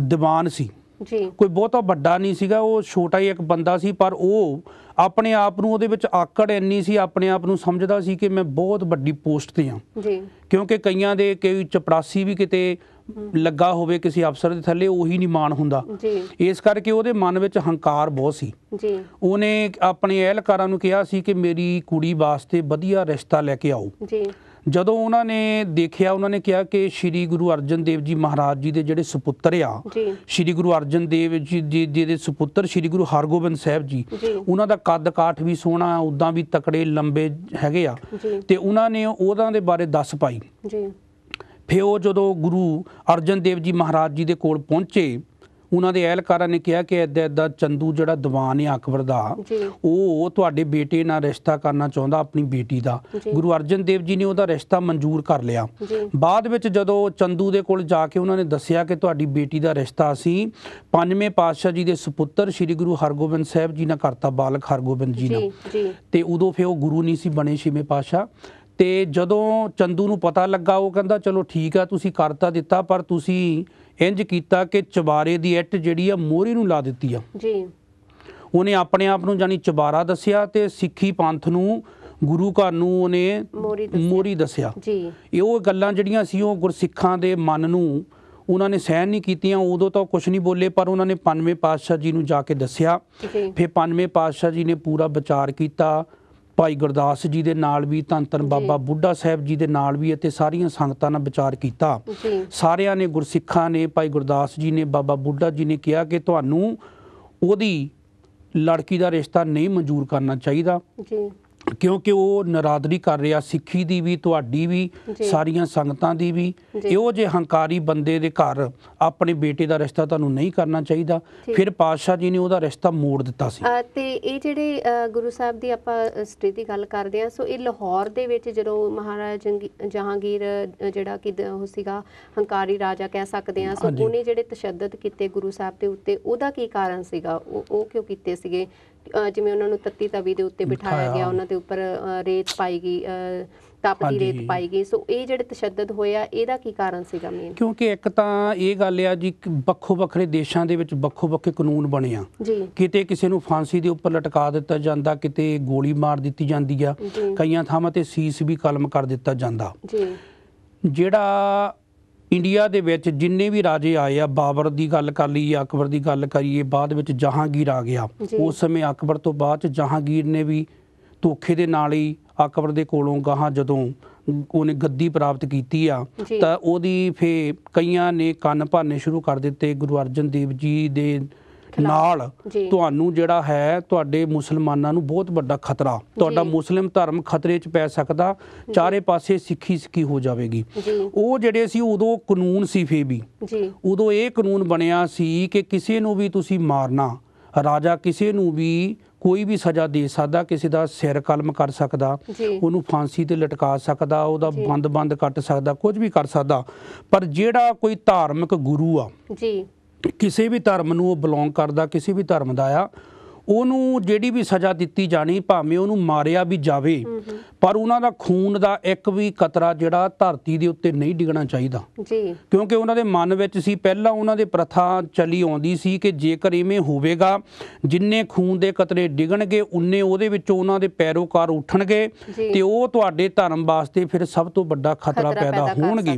ਦੀਵਾਨ ਸੀ ਜੀ ਕੋਈ ਬਹੁਤਾ ਵੱਡਾ ਨਹੀਂ ਸੀਗਾ ਉਹ ਛੋਟਾ ਹੀ ਇੱਕ ਬੰਦਾ ਸੀ ਪਰ ਉਹ ਆਪਣੇ ਆਪ ਨੂੰ ਉਹਦੇ ਵਿੱਚ ਆਕੜ ਇੰਨੀ ਸੀ ਆਪਣੇ ਆਪ ਨੂੰ ਸਮਝਦਾ ਸੀ ਕਿ ਮੈਂ ਬਹੁਤ ਵੱਡੀ ਪੋਸਟ ਤੇ ਹਾਂ ਜੀ ਕਿਉਂਕਿ ਕਈਆਂ ਦੇ ਕੋਈ ਚਪੜਾਸੀ ਵੀ ਕਿਤੇ ਲੱਗਾ ਹੋਵੇ ਕਿਸੇ ਅਫਸਰ ਦੇ ਥੱਲੇ ਉਹੀ ਨਹੀਂ ਮਾਣ ਹੁੰਦਾ ਜੀ ਇਸ ਕਰਕੇ ਉਹਦੇ ਮਨ ਵਿੱਚ ਹੰਕਾਰ ਬਹੁਤ ਸੀ ਜੀ ਉਹਨੇ ਆਪਣੇ ਅਹਿਲਕਾਰਾਂ ਨੂੰ ਕਿਹਾ ਸੀ ਕਿ ਮੇਰੀ ਕੁੜੀ ਵਾਸਤੇ ਵਧੀਆ ਰਿਸ਼ਤਾ ਲੈ ਕੇ ਆਓ ਜੀ ਜਦੋਂ ਉਹਨਾਂ ਨੇ ਦੇਖਿਆ ਉਹਨਾਂ ਨੇ ਕਿਹਾ ਕਿ ਸ੍ਰੀ ਗੁਰੂ ਅਰਜਨ ਦੇਵ ਜੀ ਮਹਾਰਾਜ ਜੀ ਦੇ ਜਿਹੜੇ ਸੁਪੁੱਤਰ ਆ ਸ੍ਰੀ ਗੁਰੂ ਅਰਜਨ ਦੇਵ ਜੀ ਦੇ ਦੇ ਸੁਪੁੱਤਰ ਸ੍ਰੀ ਗੁਰੂ ਹਰਗੋਬਿੰਦ ਸਾਹਿਬ ਜੀ ਉਹਨਾਂ ਦਾ ਕੱਦ ਕਾਠ ਵੀ ਸੋਹਣਾ ਉਦਾਂ ਵੀ ਤਕੜੇ ਲੰਬੇ ਹੈਗੇ ਆ ਤੇ ਉਹਨਾਂ ਨੇ ਉਹਦਾਂ ਦੇ ਬਾਰੇ ਦੱਸ ਪਾਈ ਜੀ ਫਿਰ ਉਹ ਜਦੋਂ ਗੁਰੂ ਅਰਜਨ ਦੇਵ ਜੀ ਮਹਾਰਾਜ ਜੀ ਦੇ ਕੋਲ ਪਹੁੰਚੇ ਉਹਨਾਂ ਦੇ ਅਹਿਲਕਾਰਾਂ ਨੇ ਕਿਹਾ ਕਿ ਇਦਾਂ ਇਦਾਂ ਚੰਦੂ ਜਿਹੜਾ ਦੀਵਾਨ ਹੈ ਅਕਬਰ ਦਾ ਉਹ ਤੁਹਾਡੇ ਬੇਟੇ ਨਾਲ ਰਿਸ਼ਤਾ ਕਰਨਾ ਚਾਹੁੰਦਾ ਆਪਣੀ ਬੇਟੀ ਦਾ ਗੁਰੂ ਅਰਜਨ ਦੇਵ ਜੀ ਨੇ ਉਹਦਾ ਰਿਸ਼ਤਾ ਮਨਜ਼ੂਰ ਕਰ ਲਿਆ ਬਾਅਦ ਵਿੱਚ ਜਦੋਂ ਚੰਦੂ ਦੇ ਕੋਲ ਜਾ ਕੇ ਉਹਨਾਂ ਨੇ ਦੱਸਿਆ ਕਿ ਤੁਹਾਡੀ ਬੇਟੀ ਦਾ ਰਿਸ਼ਤਾ ਅਸੀਂ ਪੰਜਵੇਂ ਪਾਤਸ਼ਾਹ ਜੀ ਦੇ ਸੁਪੁੱਤਰ ਸ੍ਰੀ ਗੁਰੂ ਹਰਗੋਬਿੰਦ ਸਾਹਿਬ ਜੀ ਨਾਲ ਕਰਤਾ ਬਾਲਕ ਹਰਗੋਬਿੰਦ ਜੀ ਨਾਲ ਤੇ ਉਦੋਂ ਫਿਰ ਉਹ ਗੁਰੂ ਨਹੀਂ ਸੀ ਬਣੇ ਛੇਵੇਂ ਪਾਤਸ਼ਾਹ ਤੇ ਜਦੋਂ ਚੰਦੂ ਨੂੰ ਪਤਾ ਲੱਗਾ ਉਹ ਕਹਿੰਦਾ ਚਲੋ ਠੀਕ ਆ ਤੁਸੀਂ ਕਰਤਾ ਦਿੱਤਾ ਪਰ ਤੁਸੀਂ ਇੰਜ ਕੀਤਾ ਕਿ ਚਬਾਰੇ ਦੀ ਇੱਟ ਜਿਹੜੀ ਆ ਮੋਰੀ ਨੂੰ ਲਾ ਦਿੱਤੀ ਆ ਜੀ ਉਹਨੇ ਆਪਣੇ ਆਪ ਨੂੰ ਜਾਨੀ ਚਬਾਰਾ ਦੱਸਿਆ ਤੇ ਸਿੱਖੀ ਪੰਥ ਨੂੰ ਗੁਰੂ ਘਰ ਨੂੰ ਉਹਨੇ ਮੋਰੀ ਦੱਸਿਆ ਜੀ ਇਹ ਉਹ ਗੱਲਾਂ ਜਿਹੜੀਆਂ ਸੀ ਉਹ ਗੁਰਸਿੱਖਾਂ ਦੇ ਮਨ ਨੂੰ ਉਹਨਾਂ ਨੇ ਸਹਿਣ ਨਹੀਂ ਕੀਤੀਆਂ ਉਦੋਂ ਤਾਂ ਕੁਝ ਨਹੀਂ ਬੋਲੇ ਪਰ ਉਹਨਾਂ ਨੇ ਪੰਜਵੇਂ ਪਾਤਸ਼ਾਹ ਜੀ ਨੂੰ ਜਾ ਕੇ ਦੱਸਿਆ ਫਿਰ ਪੰਜਵੇਂ ਪਾਤਸ਼ਾਹ ਜੀ ਨੇ ਪੂਰਾ ਵਿਚਾਰ ਕੀਤਾ ਭਾਈ ਗੁਰਦਾਸ ਜੀ ਦੇ ਨਾਲ ਵੀ ਤੰਤਨ ਬਾਬਾ ਬੁੱਢਾ ਸਾਹਿਬ ਜੀ ਦੇ ਨਾਲ ਵੀ ਅਤੇ ਸਾਰੀਆਂ ਸੰਗਤਾਂ ਨਾਲ ਵਿਚਾਰ ਕੀਤਾ ਸਾਰਿਆਂ ਨੇ ਗੁਰਸਿੱਖਾਂ ਨੇ ਭਾਈ ਗੁਰਦਾਸ ਜੀ ਨੇ ਬਾਬਾ ਬੁੱਢਾ ਜੀ ਨੇ ਕਿਹਾ ਕਿ ਤੁਹਾਨੂੰ ਉਹਦੀ ਲੜਕੀ ਦਾ ਰਿਸ਼ਤਾ ਨਹੀਂ ਮਨਜ਼ੂਰ ਕਰਨਾ ਚਾਹੀਦਾ ਜੀ ਕਿਉਂਕਿ ਉਹ ਨਰਾਦਰੀ ਕਰ ਰਿਹਾ ਸਿੱਖੀ ਦੀ ਵੀ ਤੁਹਾਡੀ ਵੀ ਸਾਰੀਆਂ ਸੰਗਤਾਂ ਦੀ ਵੀ ਇਹੋ ਜੇ ਹੰਕਾਰੀ ਬੰਦੇ ਦੇ ਘਰ ਆਪਣੇ ਬੇਟੇ ਦਾ ਰਿਸ਼ਤਾ ਤੁਹਾਨੂੰ ਨਹੀਂ ਕਰਨਾ ਚਾਹੀਦਾ ਫਿਰ ਪਾਤਸ਼ਾਹ ਜੀ ਨੇ ਉਹਦਾ ਰਿਸ਼ਤਾ ਮੋੜ ਦਿੱਤਾ ਸੀ ਤੇ ਇਹ ਜਿਹੜੇ ਗੁਰੂ ਸਾਹਿਬ ਦੀ ਆਪਾਂ ਸਟੇ ਦੀ ਗੱਲ ਕਰਦੇ ਆ ਸੋ ਇਹ ਲਾਹੌਰ ਦੇ ਵਿੱਚ ਜਦੋਂ ਮਹਾਰਾਜ ਜਹਾਂਗੀਰ ਜਿਹੜਾ ਕਿ ਉਹ ਸੀਗਾ ਹੰਕਾਰੀ ਰਾਜਾ ਕਹਿ ਸਕਦੇ ਆ ਸੋ ਉਹਨੇ ਜਿਹੜੇ ਤਸ਼ੱਦਦ ਕੀਤੇ ਗੁਰੂ ਸਾਹਿਬ ਦੇ ਉੱਤੇ ਉਹਦਾ ਕੀ ਕਾਰਨ ਸੀਗਾ ਉਹ ਕਿਉਂ ਕੀਤੇ ਸੀਗੇ ਜਿਵੇਂ ਉਹਨਾਂ ਨੂੰ ਤੱਤੀ ਤਵੀ ਦੇ ਉੱਤੇ ਬਿਠਾਇਆ ਗਿਆ ਉਹਨਾਂ ਦੇ ਉੱਪਰ ਰੇਤ ਪਾਈ ਗਈ ਤਪਦੀ ਰੇਤ ਪਾਈ ਗਈ ਸੋ ਇਹ ਜਿਹੜੇ ਤਸ਼ੱਦਦ ਹੋਇਆ ਇਹਦਾ ਕੀ ਕਾਰਨ ਸੀਗਾ ਮੇਨ ਕਿਉਂਕਿ ਇੱਕ ਤਾਂ ਇਹ ਗੱਲ ਆ ਜੀ ਵੱਖੋ ਵੱਖਰੇ ਦੇਸ਼ਾਂ ਦੇ ਵਿੱਚ ਵੱਖੋ ਵੱਖੇ ਕਾਨੂੰਨ ਬਣੇ ਆ ਕਿਤੇ ਕਿਸੇ ਨੂੰ ਫਾਂਸੀ ਦੇ ਉੱਪਰ ਲਟਕਾ ਦਿੱਤਾ ਜਾਂਦਾ ਕਿਤੇ ਗੋਲੀ ਮਾਰ ਦਿੱਤੀ ਜਾਂਦੀ ਆ ਕਈਆਂ ਥਾਵਾਂ ਤੇ ਸੀਸ ਵੀ ਕਲਮ ਕਰ ਦਿੱਤਾ ਜਾਂਦਾ ਜੀ ਜਿਹੜਾ ਇੰਡੀਆ ਦੇ ਵਿੱਚ ਜਿੰਨੇ ਵੀ ਰਾਜੇ ਆਏ ਆ ਬਾਬਰ ਦੀ ਗੱਲ ਕਰ ਲਈ ਅਕਬਰ ਦੀ ਗੱਲ ਕਰੀਏ ਬਾਅਦ ਵਿੱਚ ਜਹਾਂਗੀਰ ਆ ਗਿਆ ਉਸ ਸਮੇਂ ਅਕਬਰ ਤੋਂ ਬਾਅਦ ਚ ਜਹਾਂਗੀਰ ਨੇ ਵੀ ਧੋਖੇ ਦੇ ਨਾਲ ਹੀ ਅਕਬਰ ਦੇ ਕੋਲੋਂ ਗਾਹਾਂ ਜਦੋਂ ਉਹਨੇ ਗੱਦੀ ਪ੍ਰਾਪਤ ਕੀਤੀ ਆ ਤਾਂ ਉਹਦੀ ਫੇ ਕਈਆਂ ਨੇ ਕੰਨ ਭਾਨੇ ਸ਼ੁਰੂ ਕਰ ਦਿੱਤੇ ਗੁਰੂ ਅਰਜਨ ਦੇਵ ਜੀ ਦੇ ਨਾਲ ਤੁਹਾਨੂੰ ਜਿਹੜਾ ਹੈ ਤੁਹਾਡੇ ਮੁਸਲਮਾਨਾਂ ਨੂੰ ਬਹੁਤ ਵੱਡਾ ਖਤਰਾ ਤੁਹਾਡਾ ਮੁਸਲਿਮ ਧਰਮ ਖਤਰੇ 'ਚ ਪੈ ਸਕਦਾ ਚਾਰੇ ਪਾਸੇ ਸਿੱਖੀ ਸਿੱਖੀ ਹੋ ਜਾਵੇਗੀ ਉਹ ਜਿਹੜੇ ਸੀ ਉਦੋਂ ਕਾਨੂੰਨ ਸੀ ਫੇ ਵੀ ਉਦੋਂ ਇਹ ਕਾਨੂੰਨ ਬਣਿਆ ਸੀ ਕਿ ਕਿਸੇ ਨੂੰ ਵੀ ਤੁਸੀਂ ਮਾਰਨਾ ਰਾਜਾ ਕਿਸੇ ਨੂੰ ਵੀ ਕੋਈ ਵੀ ਸਜ਼ਾ ਦੇ ਸਕਦਾ ਕਿਸੇ ਦਾ ਸਿਰ ਕਲਮ ਕਰ ਸਕਦਾ ਉਹਨੂੰ ਫਾਂਸੀ ਤੇ ਲਟਕਾ ਸਕਦਾ ਉਹਦਾ ਬੰਦ-ਬੰਦ ਕੱਟ ਸਕਦਾ ਕੁਝ ਵੀ ਕਰ ਸਕਦਾ ਪਰ ਜਿਹੜਾ ਕੋਈ ਧਾਰਮਿਕ ਗੁਰੂ ਆ ਜੀ ਕਿਸੇ ਵੀ ਧਰਮ ਨੂੰ ਉਹ ਬਿਲੋਂਗ ਕਰਦਾ ਕਿਸੇ ਵੀ ਧਰਮ ਦਾ ਆ ਉਹਨੂੰ ਜਿਹੜੀ ਵੀ ਸਜ਼ਾ ਦਿੱਤੀ ਜਾਣੀ ਭਾਵੇਂ ਉਹਨੂੰ ਮਾਰਿਆ ਵੀ ਜਾਵੇ ਪਰ ਉਹਨਾਂ ਦਾ ਖੂਨ ਦਾ ਇੱਕ ਵੀ ਕਤਰਾ ਜਿਹੜਾ ਧਰਤੀ ਦੇ ਉੱਤੇ ਨਹੀਂ ਡਿੱਗਣਾ ਚਾਹੀਦਾ ਜੀ ਕਿਉਂਕਿ ਉਹਨਾਂ ਦੇ ਮਨ ਵਿੱਚ ਸੀ ਪਹਿਲਾਂ ਉਹਨਾਂ ਦੇ ਪ੍ਰਥਾ ਚਲੀ ਆਉਂਦੀ ਸੀ ਕਿ ਜੇਕਰ ਇਵੇਂ ਹੋਵੇਗਾ ਜਿੰਨੇ ਖੂਨ ਦੇ ਕਤਰੇ ਡਿੱਗਣਗੇ ਉਨੇ ਉਹਦੇ ਵਿੱਚੋਂ ਉਹਨਾਂ ਦੇ ਪੈਰੋਕਾਰ ਉੱਠਣਗੇ ਤੇ ਉਹ ਤੁਹਾਡੇ ਧਰਮ ਵਾਸਤੇ ਫਿਰ ਸਭ ਤੋਂ ਵੱਡਾ ਖਤਰਾ ਪੈਦਾ ਹੋਣਗੇ